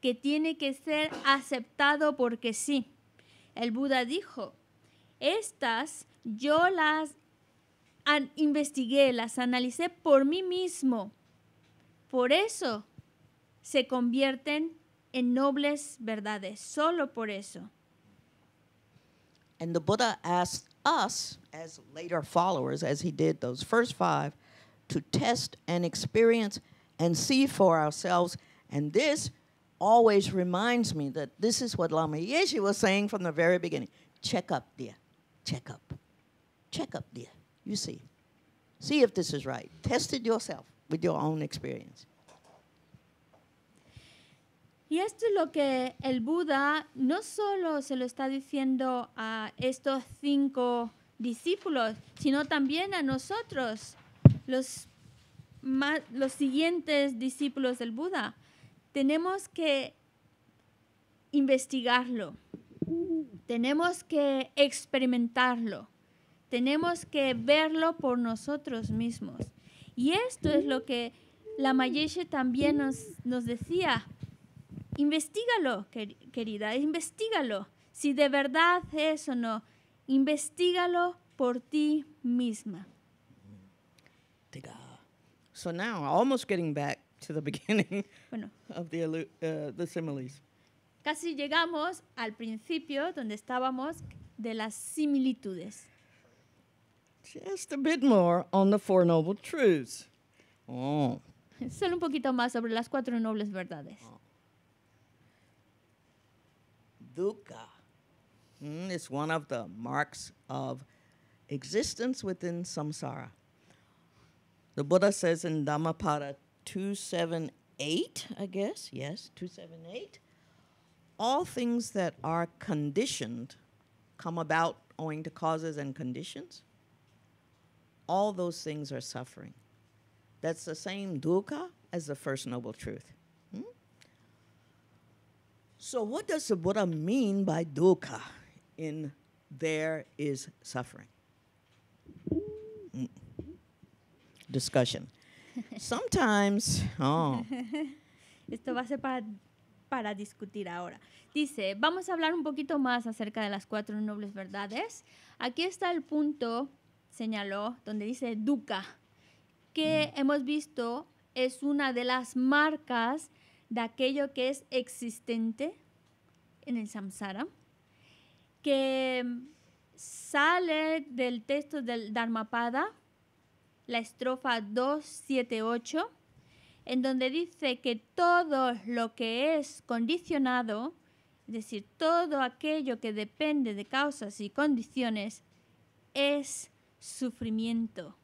que tiene que ser aceptado porque sí. El Buda dijo, estas yo las investigué, las analicé por mí mismo. Por eso se convierten en nobles verdades, solo por eso. And the Buddha asked us, as later followers, as he did those first five, to test and experience and see for ourselves. And this always reminds me that this is what Lama Yeshe was saying from the very beginning check up, dear. Check up. Check up, dear. You see. See if this is right. Test it yourself with your own experience. Y esto es lo que el Buda no solo se lo está diciendo a estos cinco discípulos, sino también a nosotros, los, siguientes discípulos del Buda. Tenemos que investigarlo, tenemos que experimentarlo, tenemos que verlo por nosotros mismos. Y esto es lo que la Mayeshe también nos decía, Investígalo, querida, investigalo. Si de verdad es o no, investigalo por ti misma. So now, almost getting back to the beginning of the, uh, the similes. Casi llegamos al principio donde estábamos de las similitudes. Just a bit more on the Four Noble Truths. Oh. Solo un poquito más sobre las cuatro nobles verdades. Oh. dukkha. Mm, it's one of the marks of existence within samsara. The Buddha says in Dhammapada 278, I guess, yes, 278, all things that are conditioned come about owing to causes and conditions. All those things are suffering. That's the same dukkha as the First Noble Truth. So, what does Buddha mean by dukkha in there is suffering? Mm. Discussion. Sometimes, oh. Esto va a ser para, para discutir ahora. Dice, vamos a hablar un poquito más acerca de las cuatro nobles verdades. Aquí está el punto, señaló, donde dice dukkha, que mm. hemos visto es una de las marcas de aquello que es existente en el samsara, que sale del texto del Dharmapada, la estrofa 278, en donde dice que todo lo que es condicionado, es decir, todo aquello que depende de causas y condiciones, es sufrimiento.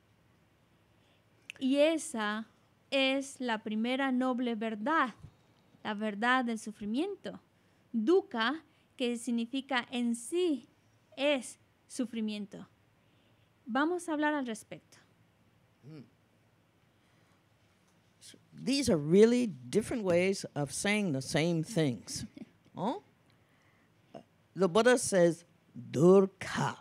Y esa es la primera noble verdad la verdad del sufrimiento. Dukkha, que significa en sí, es sufrimiento. Vamos a hablar al respecto. Mm. So these are really different ways of saying the same things. oh? The Buddha says dukkha.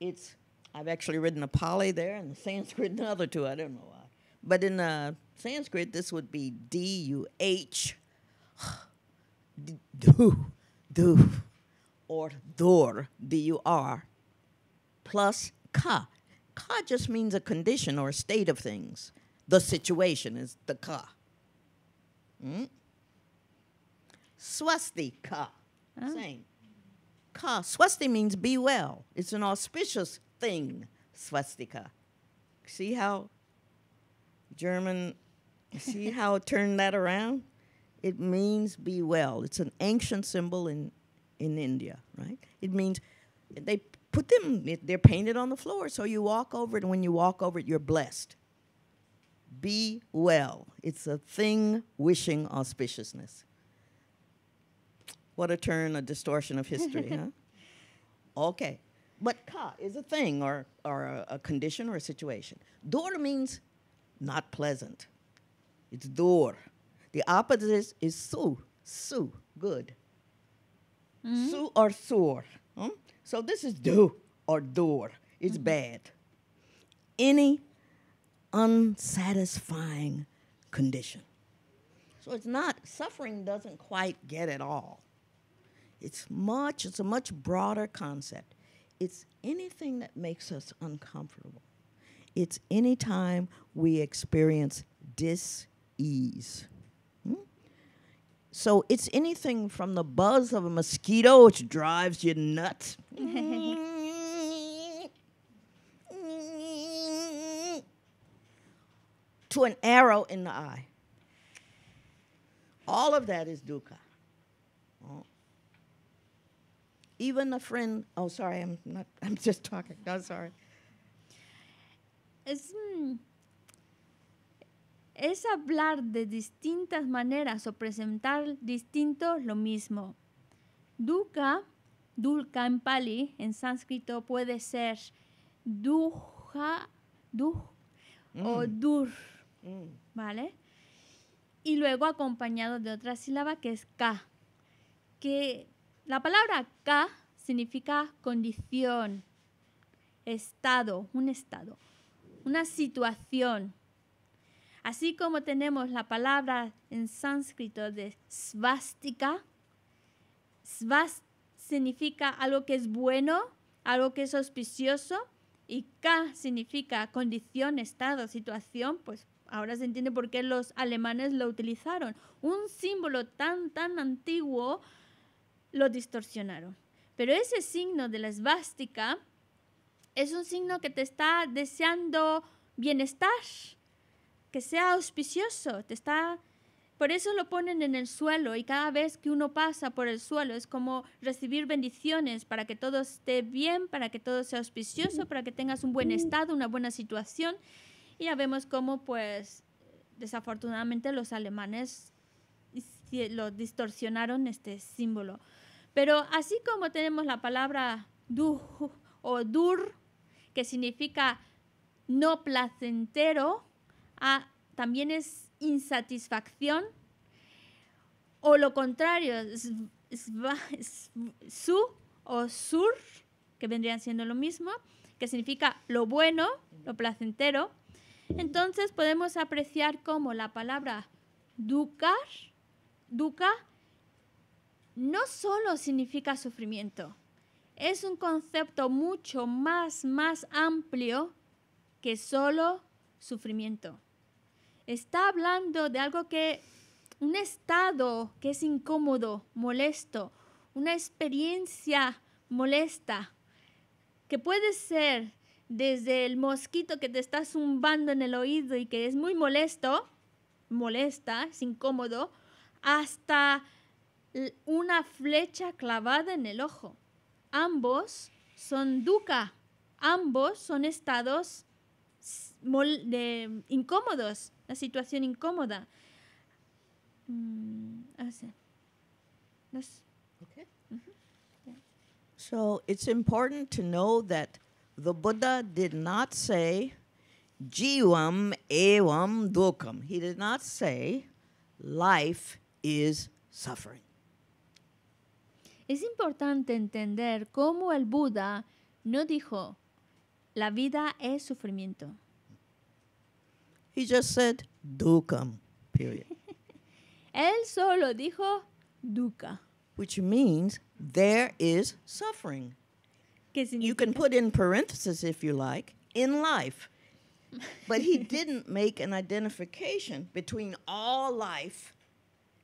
It's I've actually written a Pali there and the Sanskrit and the other two. I don't know why, but in uh, Sanskrit this would be D U H do, do, or dur, D-U-R, plus ka. Ka just means a condition or a state of things. The situation is the ka. Mm? Swasti ka, same. Ka, swasti means be well. It's an auspicious thing, swastika. See how German, see how it turned that around? It means be well. It's an ancient symbol in, in India, right? It means they put them, they're painted on the floor. So you walk over it, and when you walk over it, you're blessed. Be well. It's a thing wishing auspiciousness. What a turn, a distortion of history, huh? Okay. But ka is a thing or, or a, a condition or a situation. Door means not pleasant. It's door. The opposite is su, su, good. Mm -hmm. Su or sur. Hmm? So this is do or door. It's mm -hmm. bad. Any unsatisfying condition. So it's not, suffering doesn't quite get it all. It's much, it's a much broader concept. It's anything that makes us uncomfortable. It's any time we experience dis ease. So it's anything from the buzz of a mosquito, which drives you nuts. to an arrow in the eye. All of that is dukkha. Oh. Even a friend, oh, sorry, I'm not, I'm just talking. No, sorry. It's, mm. es hablar de distintas maneras o presentar distinto lo mismo. Duka, dulka en pali, en sánscrito puede ser duja, duh o mm. dur, mm. ¿vale? Y luego acompañado de otra sílaba que es ka, que la palabra ka significa condición, estado, un estado, una situación, Así como tenemos la palabra en sánscrito de svástica, svast significa algo que es bueno, algo que es auspicioso, y ka significa condición, estado, situación, pues ahora se entiende por qué los alemanes lo utilizaron. Un símbolo tan, tan antiguo lo distorsionaron. Pero ese signo de la svástica es un signo que te está deseando bienestar, que sea auspicioso, te está... Por eso lo ponen en el suelo y cada vez que uno pasa por el suelo es como recibir bendiciones para que todo esté bien, para que todo sea auspicioso, para que tengas un buen estado, una buena situación. Y ya vemos cómo, pues, desafortunadamente los alemanes lo distorsionaron este símbolo. Pero así como tenemos la palabra du o dur, que significa no placentero, también es insatisfacción o lo contrario, su o sur, que vendrían siendo lo mismo, que significa lo bueno, lo placentero. Entonces podemos apreciar cómo la palabra ducar, duka, no solo significa sufrimiento, es un concepto mucho más, más amplio que solo sufrimiento está hablando de algo que, un estado que es incómodo, molesto, una experiencia molesta, que puede ser desde el mosquito que te está zumbando en el oído y que es muy molesto, molesta, es incómodo, hasta una flecha clavada en el ojo. Ambos son duca, ambos son estados incómodos, la situación incómoda. Mm, así. Los, So it's important to know that the Buddha did not say jivam evam dukam. He did not say life is suffering. Es importante entender cómo el Buda no dijo la vida es sufrimiento. He just said, do come, period. Él solo dijo, duca. Which means there is suffering. You can put in parentheses if you like, in life. but he didn't make an identification between all life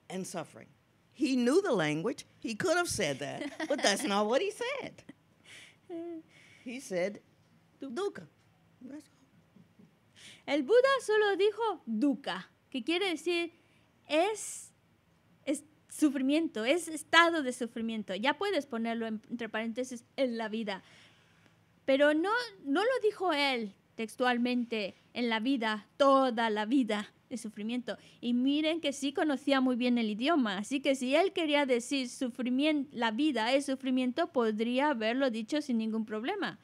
and suffering. He knew the language. He could have said that, but that's not what he said. He said, "duca." That's El Buda solo dijo dukkha, que quiere decir es, sufrimiento, es estado de sufrimiento. Ya puedes ponerlo entre paréntesis en la vida. Pero no, no lo dijo él textualmente en la vida, toda la vida de sufrimiento. Y miren que sí conocía muy bien el idioma, así que si él quería decir sufrimiento, la vida es sufrimiento, podría haberlo dicho sin ningún problema.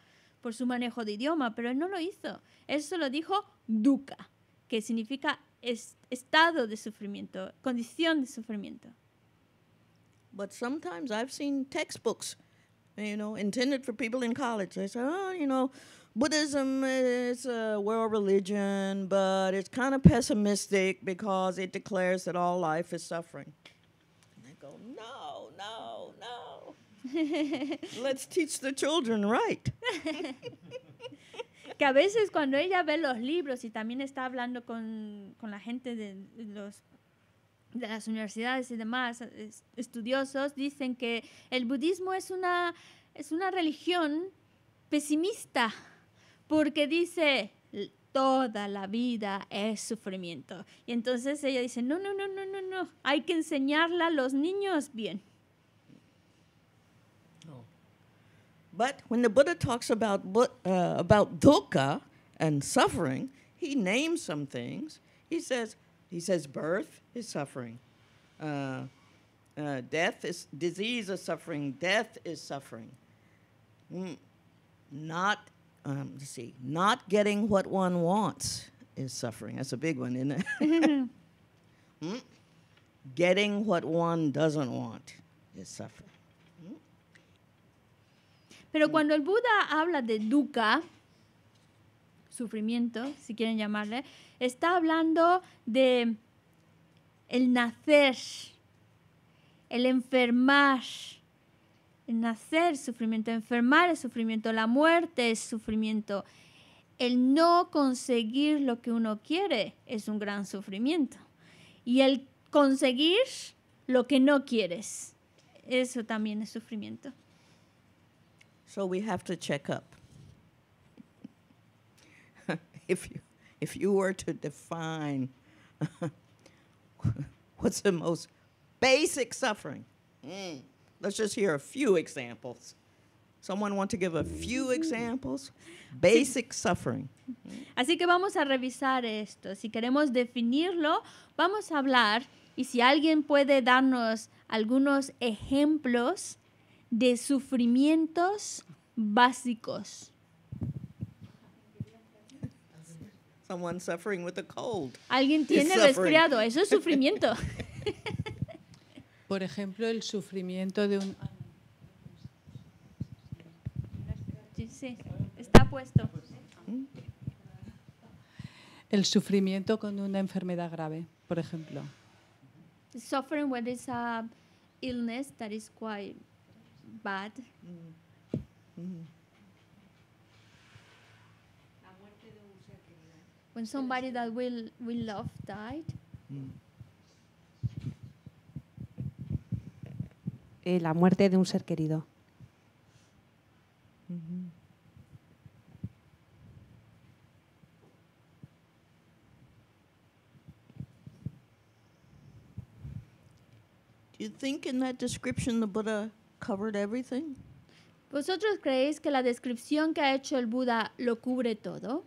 por su manejo de idioma, pero él no lo hizo. Él solo dijo duca, que significa es, estado de sufrimiento, condición de sufrimiento. But sometimes I've seen textbooks, you know, intended for people in college. They say, oh, you know, Buddhism is a world religion, but it's kind of pessimistic because it declares that all life is suffering. And I go, no, no, Let's teach the children right. que a veces cuando ella ve los libros y también está hablando con, con la gente de, los, de las universidades y demás estudiosos, dicen que el budismo es una, es una religión pesimista porque dice toda la vida es sufrimiento. Y entonces ella dice, no, no, no, no, no, no, hay que enseñarla a los niños bien. But when the Buddha talks about, uh, about dukkha and suffering, he names some things. He says, he says birth is suffering. Uh, uh, death is disease is suffering. Death is suffering. Mm, not um, let's see. Not getting what one wants is suffering. That's a big one, isn't it? Mm-hmm. mm? Getting what one doesn't want is suffering. Pero cuando el Buda habla de dukkha, sufrimiento, si quieren llamarle, está hablando de el nacer, el enfermar. El nacer sufrimiento, enfermar es sufrimiento, la muerte es sufrimiento. El no conseguir lo que uno quiere es un gran sufrimiento. Y el conseguir lo que no quieres, eso también es sufrimiento. So we have to check up. if you if you were to define what's the most basic suffering, mm. let's just hear a few examples. Someone want to give a few mm. examples? Basic sí. suffering. Mm-hmm. Así que vamos a revisar esto. Si queremos definirlo, vamos a hablar y si alguien puede darnos algunos ejemplos de sufrimientos básicos. Alguien tiene resfriado, eso es sufrimiento. Por ejemplo, el sufrimiento de un... Sí, está puesto. El sufrimiento con una enfermedad grave, por ejemplo. Suffering when a uh, illness that is bad. Mm. Mm. When somebody that we, we love died. Mm. Eh, la muerte de un ser querido. -hmm. you think in that description the Buddha covered everything? ¿Vosotros creéis que la descripción que ha hecho el Buda lo cubre todo?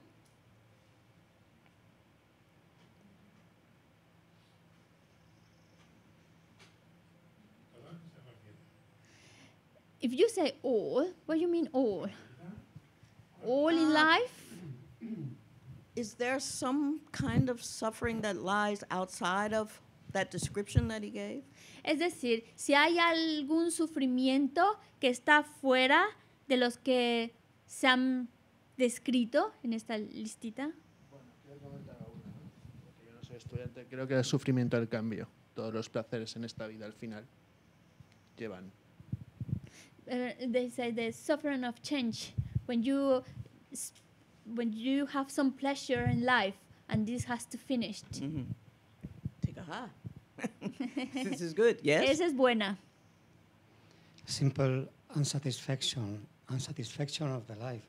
If you say all, what do you mean all? All in uh, life? Is there some kind of suffering that lies outside of that description that he gave? Es decir, si hay algún sufrimiento que está fuera de los que se han descrito en esta listita. Bueno, yo no soy estudiante. Creo que el sufrimiento al cambio. Todos los placeres en esta vida al final llevan. Eh, they say the suffering of change. When you, when you have some pleasure in life and this has to finish. Mm-hmm. this is good. Yes. Esa es buena. Simple unsatisfaction, unsatisfaction of the life,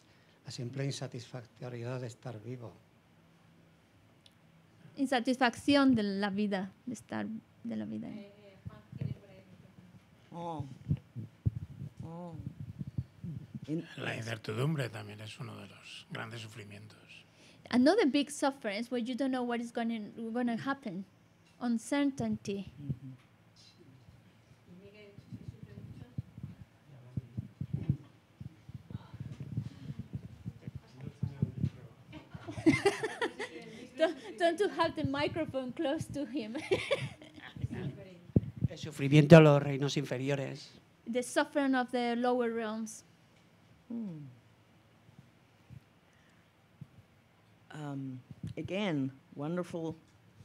la simple insatisfactoriedad de estar vivo. Insatisfacción de la vida, de estar de la vida. Eh, eh, oh. Oh. La incertidumbre también es uno de los grandes sufrimientos. Another big suffering is where you don't know what is going to happen. uncertainty. don't, don't have the microphone close to him. El sufrimiento a los reinos inferiores. The suffering of the lower realms. Hmm. Um, again, wonderful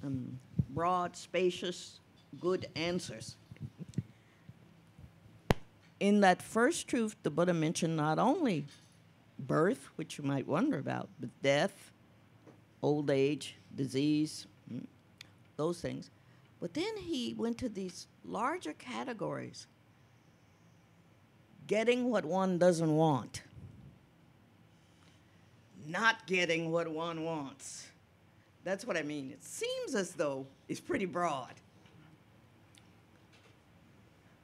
um, broad, spacious, good answers. In that first truth, the Buddha mentioned not only birth, which you might wonder about, but death, old age, disease, mm, those things. But then he went to these larger categories getting what one doesn't want, not getting what one wants that's what I mean. It seems as though it's pretty broad.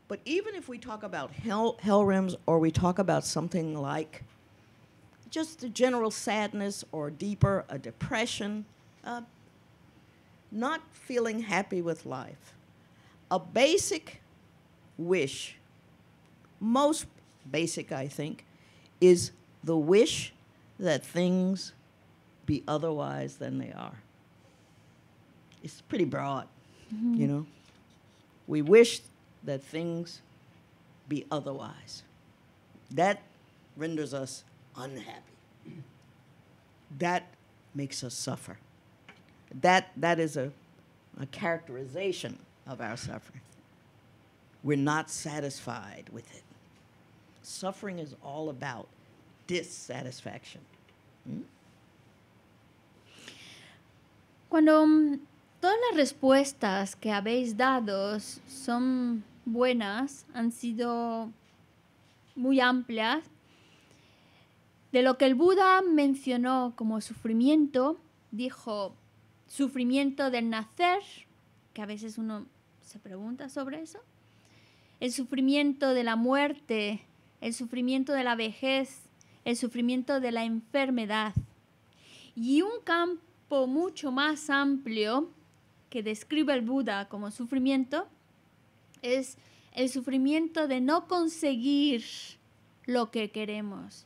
But even if we talk about hell, hell rims or we talk about something like just a general sadness or deeper, a depression, uh, not feeling happy with life, a basic wish, most basic, I think, is the wish that things be otherwise than they are it's pretty broad, mm-hmm. you know. We wish that things be otherwise. That renders us unhappy. That makes us suffer. That, that is a, a characterization of our suffering. We're not satisfied with it. Suffering is all about dissatisfaction. Hmm? Cuando mm, Todas las respuestas que habéis dado son buenas, han sido muy amplias. De lo que el Buda mencionó como sufrimiento, dijo sufrimiento del nacer, que a veces uno se pregunta sobre eso, el sufrimiento de la muerte, el sufrimiento de la vejez, el sufrimiento de la enfermedad. Y un campo mucho más amplio que describe el Buda como sufrimiento es el sufrimiento de no conseguir lo que queremos,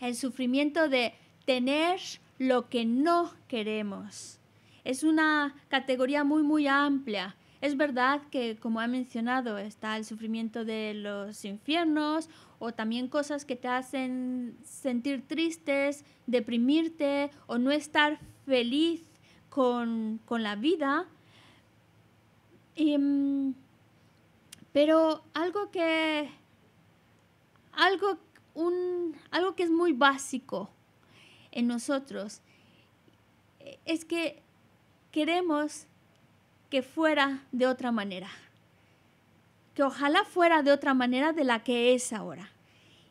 el sufrimiento de tener lo que no queremos. Es una categoría muy, muy amplia. Es verdad que, como ha mencionado, está el sufrimiento de los infiernos o también cosas que te hacen sentir tristes, deprimirte o no estar feliz con, la vida. Em, pero algo que, algo, que es muy básico en nosotros eh, es que queremos que fuera de otra manera, que ojalá fuera de otra manera de la que es ahora.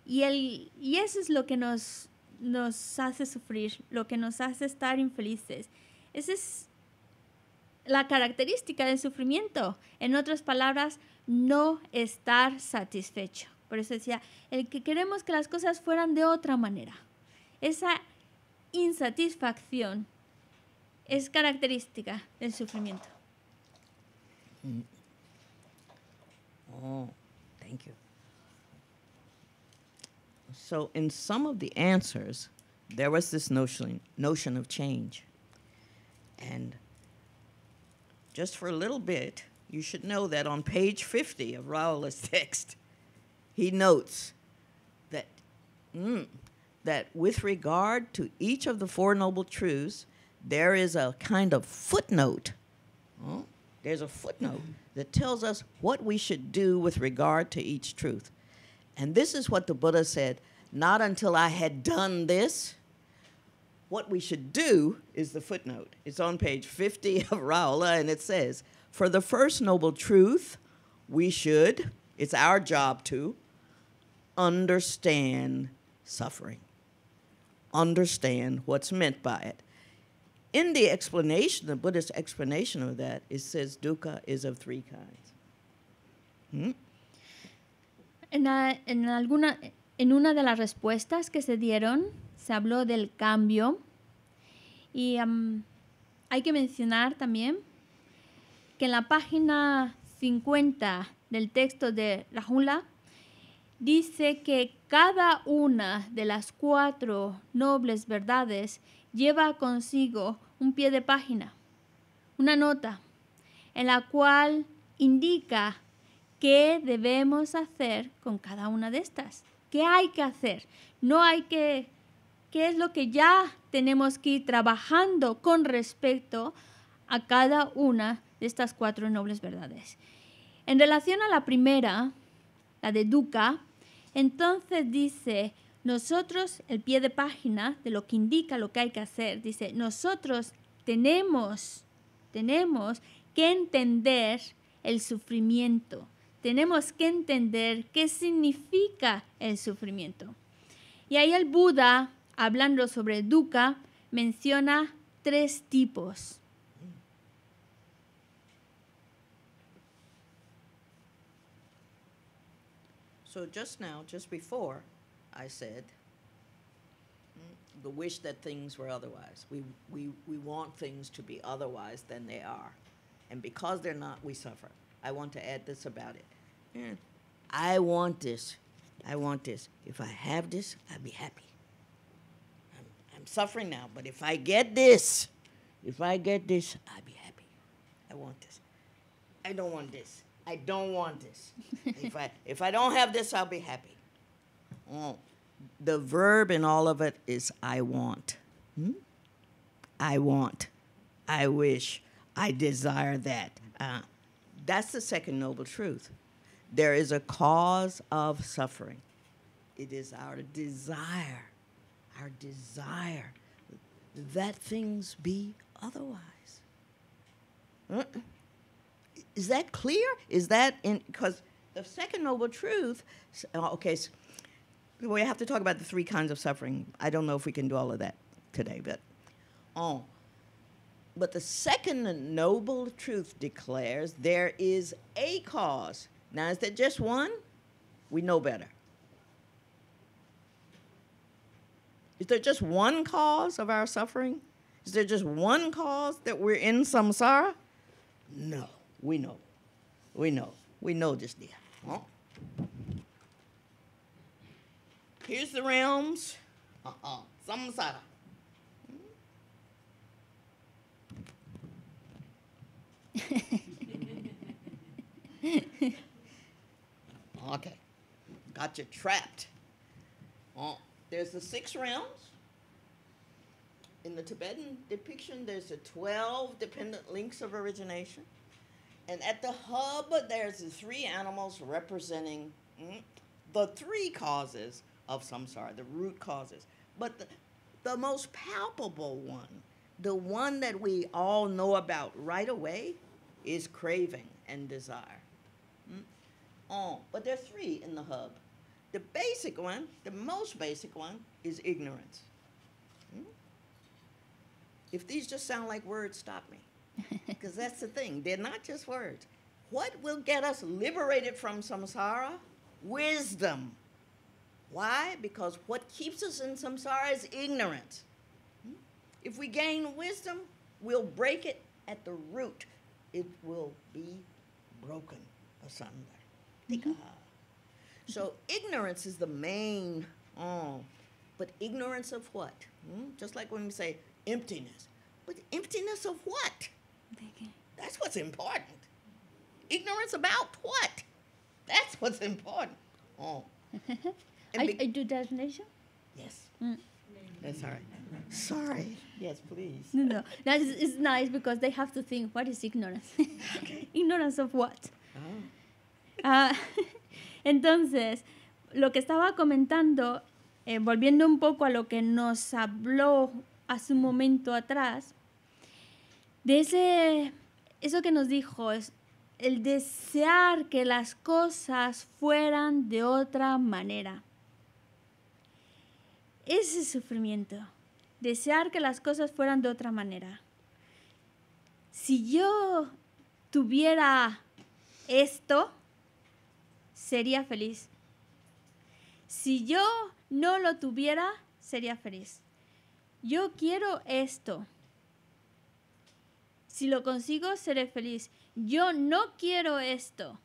Y, eso es lo que nos hace sufrir, lo que nos hace estar infelices. Esa es la característica del sufrimiento. En otras palabras, no estar satisfecho. Por eso decía, el que queremos que las cosas fueran de otra manera. Esa insatisfacción es característica del sufrimiento. Mm. Oh, thank you. So in some of the answers, there was this notion of change. And just for a little bit, you should know that on page 50 of Raoul's text, he notes that, mm, that with regard to each of the Four Noble Truths, there is a kind of footnote. Huh? There's a footnote that tells us what we should do with regard to each truth. And this is what the Buddha said not until I had done this what we should do is the footnote. It's on page 50 of Raola, and it says, For the first noble truth, we should, it's our job to, understand suffering, understand what's meant by it. In the explanation, the Buddhist explanation of that, it says dukkha is of three kinds. Hmm? En, la, en, alguna, en una de las respuestas que se dieron, se habló del cambio y hay que mencionar también que en la página 50 del texto de Rajula dice que cada una de las cuatro nobles verdades lleva consigo un pie de página, una nota, en la cual indica qué debemos hacer con cada una de estas, qué hay que hacer. No hay que qué es lo que ya tenemos que ir trabajando con respecto a cada una de estas cuatro nobles verdades. En relación a la primera, la de Duca, entonces dice, nosotros, el pie de página de lo que indica lo que hay que hacer, dice, nosotros tenemos, tenemos que entender el sufrimiento, tenemos que entender qué significa el sufrimiento. Y ahí el Buda hablando sobre Duca, menciona tres tipos. So just now, just before, I said the wish that things were otherwise. We, we, we want things to be otherwise than they are. And because they're not, we suffer. I want to add this about it. I want this. I want this. If I have this, I'll be happy. I'm suffering now, but if I get this, if I get this, I'll be happy. I want this. I don't want this. I don't want this. if I if I don't have this, I'll be happy. Oh, the verb in all of it is I want. Hmm? I want. I wish. I desire that. Uh, that's the second noble truth. There is a cause of suffering. It is our desire our desire that things be otherwise. Is that clear? Is that in because the second noble truth? Uh, okay, so we have to talk about the three kinds of suffering. I don't know if we can do all of that today, but oh, but the second noble truth declares there is a cause. Now, is there just one? We know better. Is there just one cause of our suffering? Is there just one cause that we're in samsara? No, we know. We know. We know this, dear. Huh? Here's the realms. Uh-uh. Samsara. okay. Got you trapped. Uh there's the six realms. In the Tibetan depiction, there's the 12 dependent links of origination. And at the hub, there's the three animals representing mm, the three causes of samsara, the root causes. But the, the most palpable one, the one that we all know about right away, is craving and desire. Mm? Oh, but there are three in the hub the basic one, the most basic one, is ignorance. Hmm? If these just sound like words, stop me. Because that's the thing, they're not just words. What will get us liberated from samsara? Wisdom. Why? Because what keeps us in samsara is ignorance. Hmm? If we gain wisdom, we'll break it at the root. It will be broken asunder. Mm-hmm. So ignorance is the main, um, but ignorance of what? Hmm? Just like when we say emptiness, but emptiness of what? That's what's important. Ignorance about what? That's what's important. Oh. I, be- I do designation. Yes. Mm. That's all right. Sorry. Yes, please. No, no. That is, nice because they have to think what is ignorance? okay. ignorance of what? Oh. Uh, Entonces, lo que estaba comentando, eh, volviendo un poco a lo que nos habló hace un momento atrás, de ese, eso que nos dijo, es el desear que las cosas fueran de otra manera. Ese sufrimiento, desear que las cosas fueran de otra manera. Si yo tuviera esto, sería feliz. Si yo no lo tuviera, sería feliz. Yo quiero esto. Si lo consigo, seré feliz. Yo no quiero esto.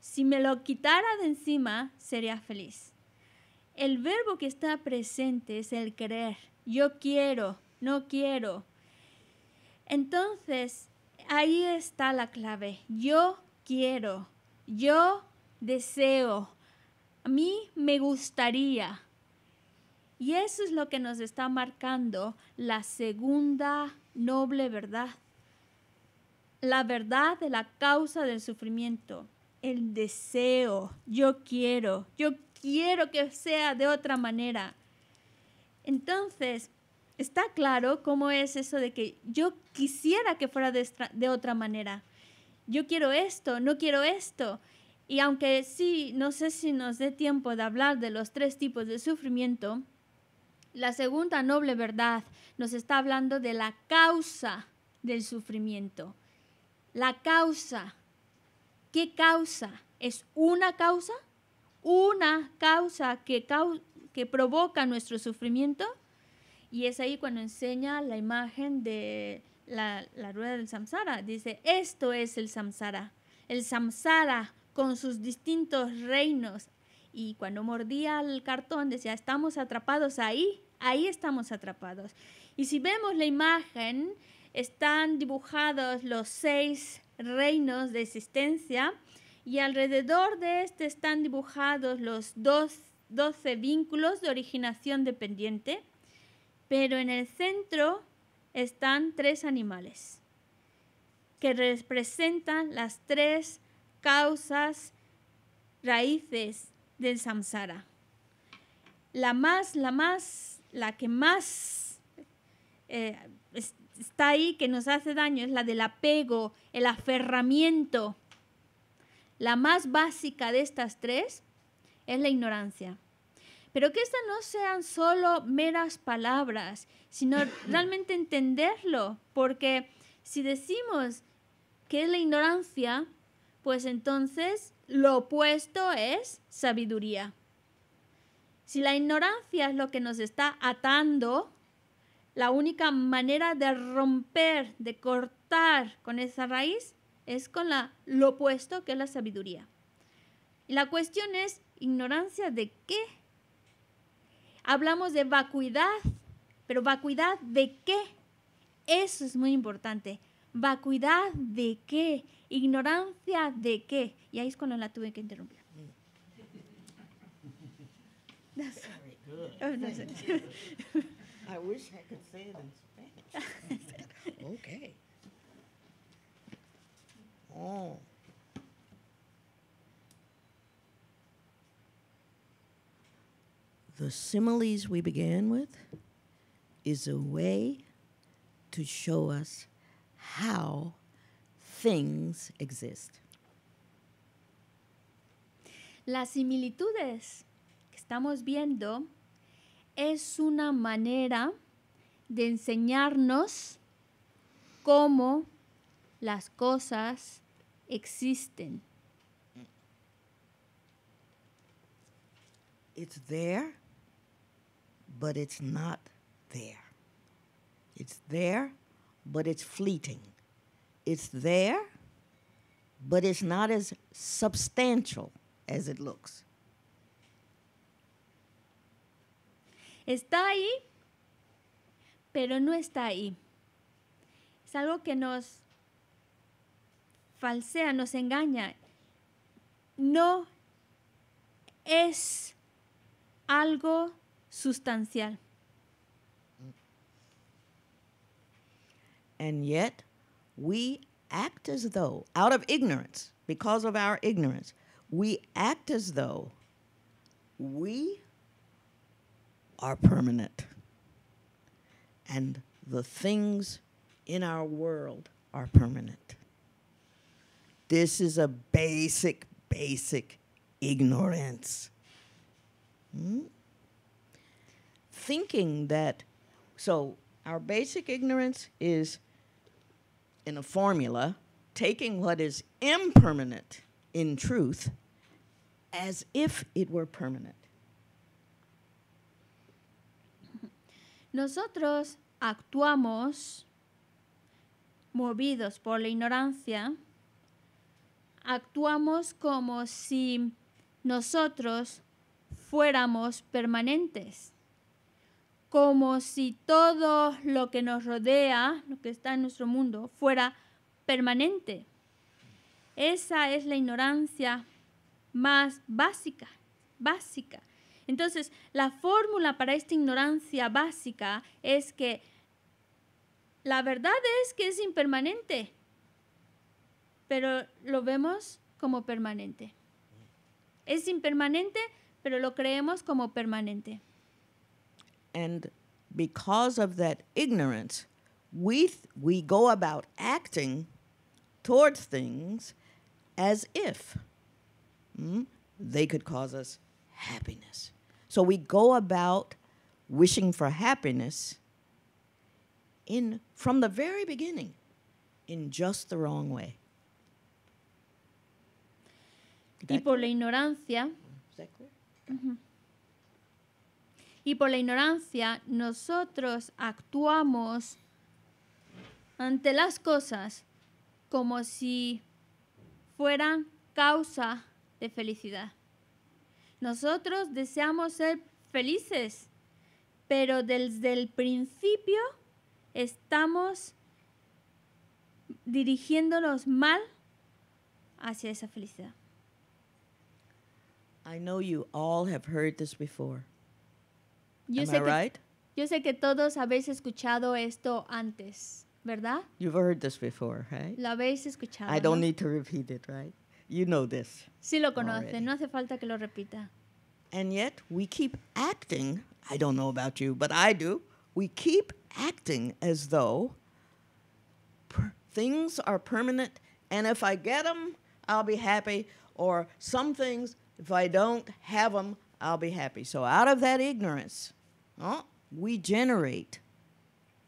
Si me lo quitara de encima, sería feliz. El verbo que está presente es el querer. Yo quiero, no quiero. Entonces, ahí está la clave. Yo quiero. Yo deseo, a mí me gustaría. Y eso es lo que nos está marcando la segunda noble verdad. La verdad de la causa del sufrimiento, el deseo, yo quiero, yo quiero que sea de otra manera. Entonces, está claro cómo es eso de que yo quisiera que fuera de, otra manera. Yo quiero esto, no quiero esto. Y aunque sí, no sé si nos dé tiempo de hablar de los tres tipos de sufrimiento, la segunda noble verdad nos está hablando de la causa del sufrimiento. La causa. ¿Qué causa? ¿Es una causa? ¿Una causa que, que provoca nuestro sufrimiento? Y es ahí cuando enseña la imagen de la, la rueda del samsara. Dice, esto es el samsara. El samsara con sus distintos reinos. Y cuando mordía el cartón decía, estamos atrapados ahí, ahí estamos atrapados. Y si vemos la imagen, están dibujados los seis reinos de existencia y alrededor de este están dibujados los dos, doce vínculos de originación dependiente, pero en el centro están tres animales que representan las tres causas raíces del samsara. La más, la más, la que más eh, está ahí, que nos hace daño, es la del apego, el aferramiento. La más básica de estas tres es la ignorancia. Pero que estas no sean solo meras palabras, sino realmente entenderlo, porque si decimos que es la ignorancia, pues entonces lo opuesto es sabiduría. Si la ignorancia es lo que nos está atando, la única manera de romper, de cortar con esa raíz es con la, lo opuesto que es la sabiduría. Y la cuestión es, ¿ignorancia de qué? Hablamos de vacuidad, pero vacuidad de qué? Eso es muy importante. ¿Vacuidad de qué? ¿Ignorancia de qué? Y ahí es cuando la tuve que interrumpir. That's mm. good. Oh, no, I wish I could say it in Spanish. okay. Oh. The similes we began with is a way to show us how things exist. Las similitudes que estamos viendo es una manera de enseñarnos cómo las cosas existen. It's there, but it's not there. It's there, but it's fleeting it's there, but it's not as substantial as it looks. Está ahí, pero no está ahí. Es algo que nos falsea, nos engaña. No es algo sustancial. And yet, we act as though, out of ignorance, because of our ignorance, we act as though we are permanent and the things in our world are permanent. This is a basic, basic ignorance. Hmm? Thinking that, so our basic ignorance is in a formula, taking what is impermanent in truth as if it were permanent. Nosotros actuamos movidos por la ignorancia, actuamos como si nosotros fuéramos permanentes. como si todo lo que nos rodea, lo que está en nuestro mundo, fuera permanente. Esa es la ignorancia más básica, básica. Entonces, la fórmula para esta ignorancia básica es que la verdad es que es impermanente, pero lo vemos como permanente. Es impermanente, pero lo creemos como permanente. and because of that ignorance, we, th- we go about acting towards things as if mm, they could cause us happiness. So we go about wishing for happiness in from the very beginning in just the wrong way. y por la ignorancia. Is that clear? Mm -hmm. y por la ignorancia nosotros actuamos ante las cosas como si fueran causa de felicidad. Nosotros deseamos ser felices, pero desde el principio estamos dirigiéndonos mal hacia esa felicidad. I know you all have heard this before. Yo Am sé I que, right? Yo sé que todos habéis escuchado esto antes, ¿verdad? You've heard this before, right? Lo habéis escuchado. I don't ¿no? need to repeat it, right? You know this. Sí lo conoce, already. no hace falta que lo repita. And yet we keep acting, I don't know about you, but I do. We keep acting as though things are permanent and if I get them, I'll be happy or some things if I don't have them, I'll be happy. So out of that ignorance, Oh, we generate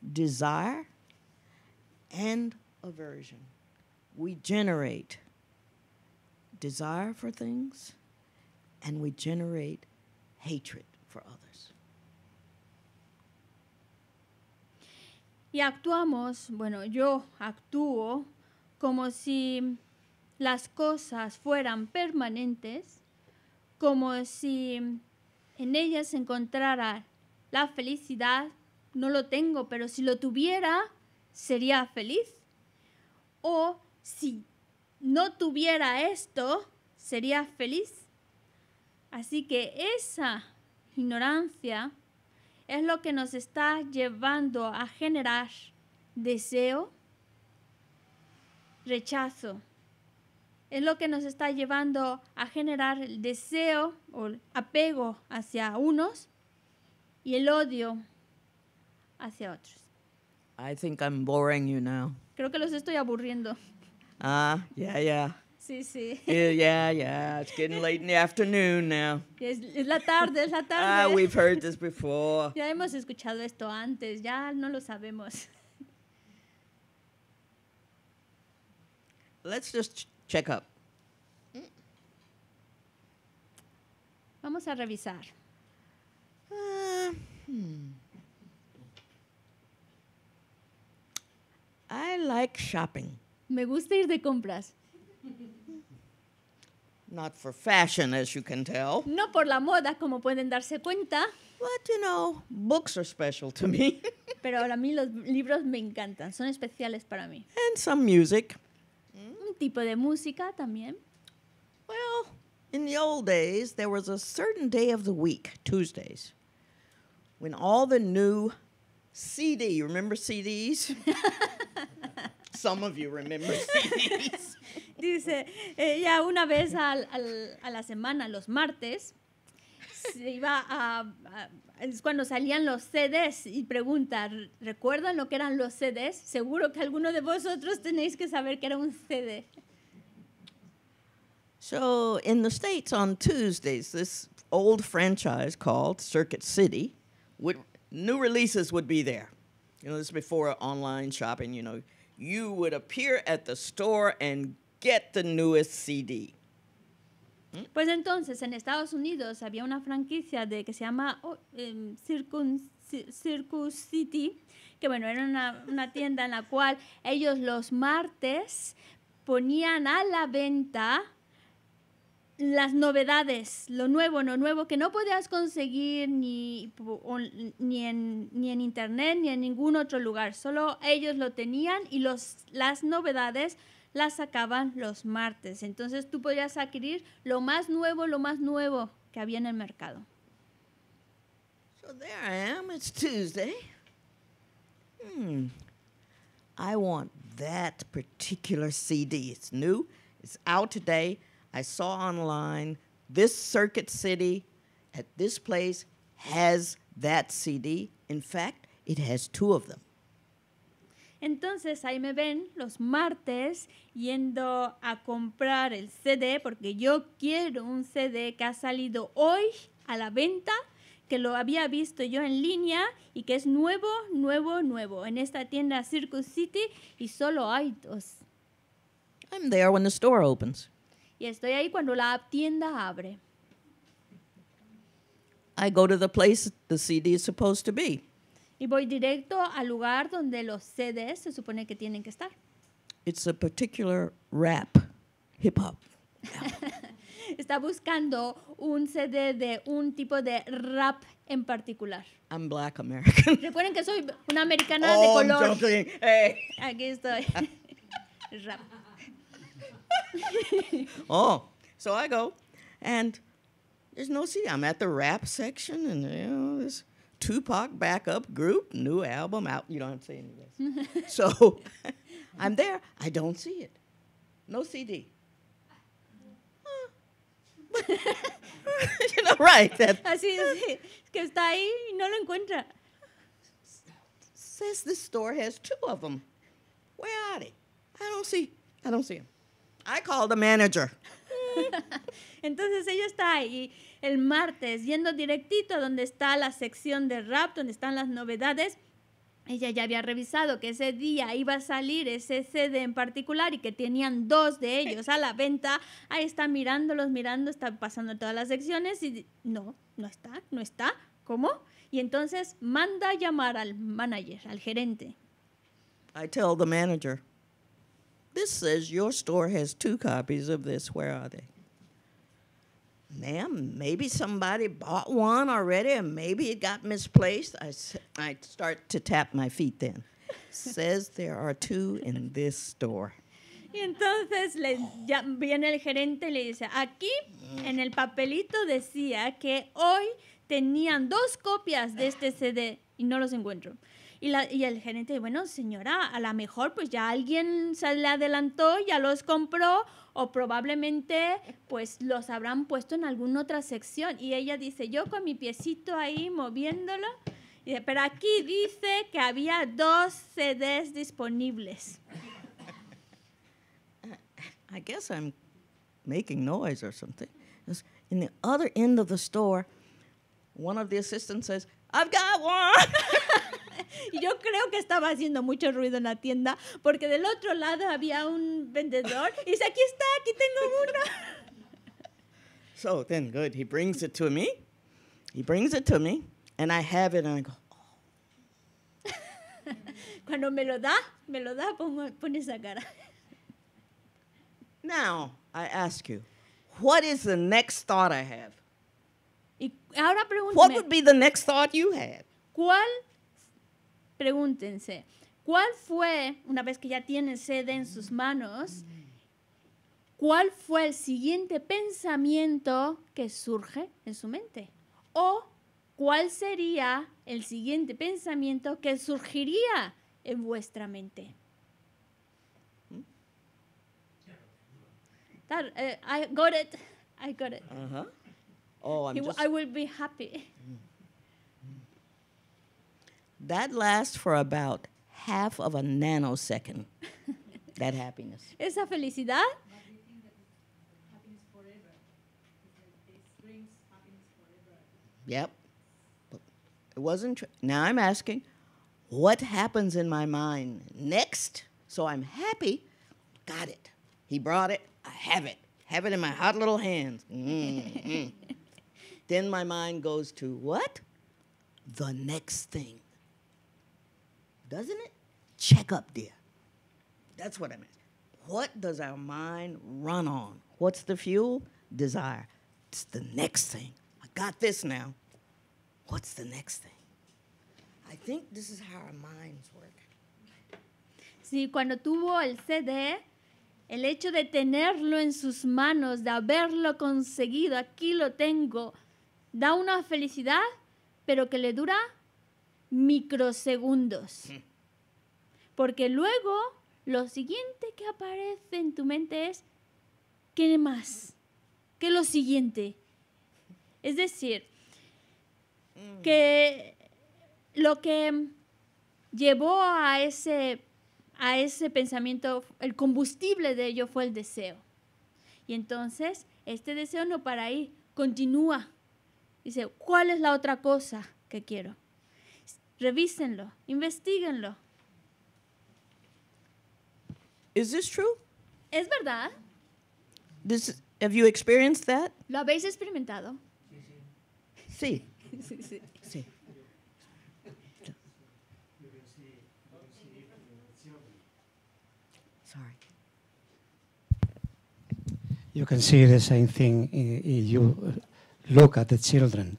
desire and aversion. We generate desire for things and we generate hatred for others. Y actuamos, bueno, yo actúo como si las cosas fueran permanentes, como si en ellas encontrara La felicidad no lo tengo, pero si lo tuviera, sería feliz. O si no tuviera esto, sería feliz. Así que esa ignorancia es lo que nos está llevando a generar deseo, rechazo. Es lo que nos está llevando a generar el deseo o apego hacia unos y el odio hacia otros. I think I'm boring you now. Creo que los estoy aburriendo. Ah, uh, yeah, yeah. Sí, sí. Yeah, yeah, It's getting late in the afternoon now. Es, es la tarde, es la ah, tarde. Ah, we've heard this before. Ya hemos escuchado esto antes, ya no lo sabemos. Let's just check up. Vamos a revisar. Ah, hmm. I like shopping. Me gusta ir de compras. Not for fashion, as you can tell. No por la moda, como pueden darse cuenta. But you know, books are special to me. Pero a mí los libros me encantan, son especiales para mí. And some music. Mm. Un tipo de música también. Well, in the old days, there was a certain day of the week, Tuesdays when all the new CD, remember CDs? Some of you remember CDs. Dice, ella eh, una vez al, al, a la semana, los martes, se iba a, cuando salían los CDs y pregunta, ¿recuerdan lo que eran los CDs? Seguro que alguno de vosotros tenéis que saber que era un CD. So in the States on Tuesdays, this old franchise called Circuit City new releases would be there. You know, this is before online shopping. You know, you would appear at the store and get the newest CD. Hmm? Pues entonces en Estados Unidos había una franquicia de que se llama eh, Circus City, que bueno, era una, una tienda en la cual ellos los martes ponían a la venta las novedades, lo nuevo, lo nuevo que no podías conseguir ni, ni, en, internet ni en ningún otro lugar. Solo ellos lo tenían y los, las novedades las sacaban los martes. Entonces tú podías adquirir lo más nuevo, lo más nuevo que había en el mercado. So there I am, it's Tuesday. Hmm. I want that particular CD. It's new, it's out today. I saw online this Circuit City at this place has that CD. In fact, it has two of them. Entonces ahí me ven los martes yendo a comprar el CD porque yo quiero un CD que ha salido hoy a la venta, que lo había visto yo en línea y que es nuevo, nuevo, nuevo en esta tienda Circus City y solo hay dos. I'm there when the store opens. Y estoy ahí cuando la tienda abre. I go to the place the CD is supposed to be. Y voy directo al lugar donde los CDs se supone que tienen que estar. It's a particular rap, hip hop. Está buscando un CD de un tipo de rap en particular. I'm black American. Recuerden que soy una americana de oh, color. Aquí estoy. rap. oh, so I go, and there's no CD. I'm at the rap section, and you know this Tupac backup group, new album out. You don't have to say any of this. so I'm there. I don't see it. No CD. you know, right. That, Así es, que está ahí y no lo encuentra. Says the store has two of them. Where are they? I don't see. I don't see them. I the manager. Entonces ella está ahí el martes yendo directito a donde está la sección de rap, donde están las novedades. Ella ya había revisado que ese día iba a salir ese CD en particular y que tenían dos de ellos a la venta. Ahí está mirándolos, mirando, está pasando todas las secciones y no, no está, no está. ¿Cómo? Y entonces manda a llamar al manager, al gerente. I tell the manager. This says your store has two copies of this. Where are they? Ma'am, maybe somebody bought one already and maybe it got misplaced. I, I start to tap my feet then. says there are two in this store. Y entonces le ya viene el gerente y le dice, aquí en el papelito decía que hoy tenían dos copias de este CD y no los encuentro. Y, el gerente, bueno, señora, a lo mejor pues ya alguien se le adelantó, ya los compró o probablemente pues los habrán puesto en alguna otra sección. Y ella dice, yo con mi piecito ahí moviéndolo, pero aquí dice que había dos CDs disponibles. I guess I'm making noise or something. In the other end of the store, one of the assistants says, I've got one. yo creo que estaba haciendo mucho ruido en la tienda porque del otro lado había un vendedor y dice, aquí está, aquí tengo uno. So then, good. He brings it to me. He brings it to me and I have it and I go, oh. Cuando me lo da, me lo da, pongo, pone esa cara. Now, I ask you, what is the next thought I have? Y ahora What would be the next thought you had? ¿Cuál pregúntense, ¿cuál fue, una vez que ya tienen sede en sus manos, cuál fue el siguiente pensamiento que surge en su mente? ¿O cuál sería el siguiente pensamiento que surgiría en vuestra mente? Eh, I got it. I got it. Oh, I'm I will be happy. Mm. That lasts for about half of a nanosecond. that happiness. Esa felicidad. Yep. It wasn't. now I'm asking, what happens in my mind next? So I'm happy. Got it. He brought it. I have it. Have it in my hot little hands. Mm-hmm. Then my mind goes to what? The next thing. doesn't it? Check up there. That's what I meant. What does our mind run on? What's the fuel? Desire. It's the next thing. I got this now. What's the next thing? I think this is how our minds work. Sí, cuando tuvo el CD, el hecho de tenerlo en sus manos, de haberlo conseguido, aquí lo tengo, da una felicidad, pero que le dura microsegundos. Porque luego lo siguiente que aparece en tu mente es, ¿qué más? ¿Qué lo siguiente? Es decir, mm. que lo que llevó a ese, a ese pensamiento, el combustible de ello fue el deseo. Y entonces, este deseo no para ahí, continúa. Dice, ¿cuál es la otra cosa que quiero? revísenlo, investiguenlo. Is this true? ¿Es verdad? This, have you experienced that? ¿Lo habéis experimentado? Sí. sí, sí. sí. Sorry. You can see the same thing you look at the children.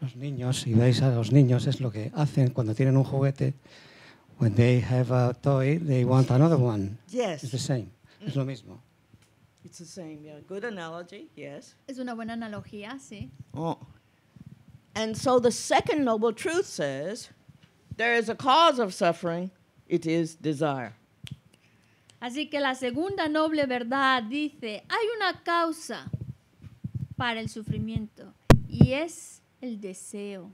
los niños, y veis a los niños, es lo que hacen cuando tienen un juguete. When they have a toy, they want another one. Yes. It's the same. Es lo mismo. It's the same, yeah. Good analogy, yes. Es una buena analogía, sí. Oh. And so the second noble truth says there is a cause of suffering, it is desire. Así que la segunda noble verdad dice, hay una causa para el sufrimiento y es el deseo.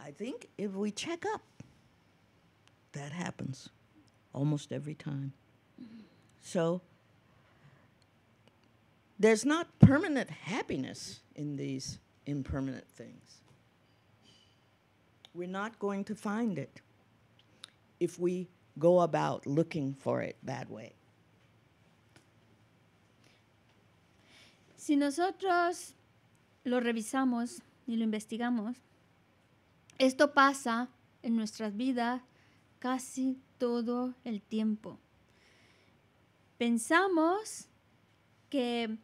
I think if we check up, that happens almost every time. So there's not permanent happiness in these impermanent things. We're not going to find it if we go about looking for it that way. Si nosotros lo revisamos y lo investigamos, esto pasa en nuestras vidas casi todo el tiempo. Pensamos que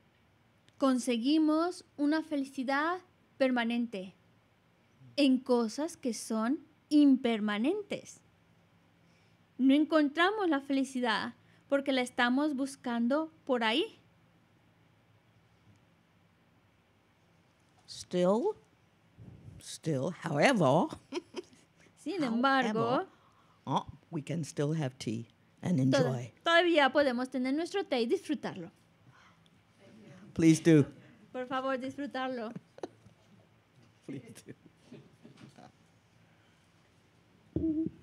conseguimos una felicidad permanente en cosas que son impermanentes. No encontramos la felicidad porque la estamos buscando por ahí, Still, still, however, sin embargo, however, oh, we can still have tea and enjoy. Todavía podemos tener nuestro té y disfrutarlo. Please do. Por favor, disfrutarlo. Please do.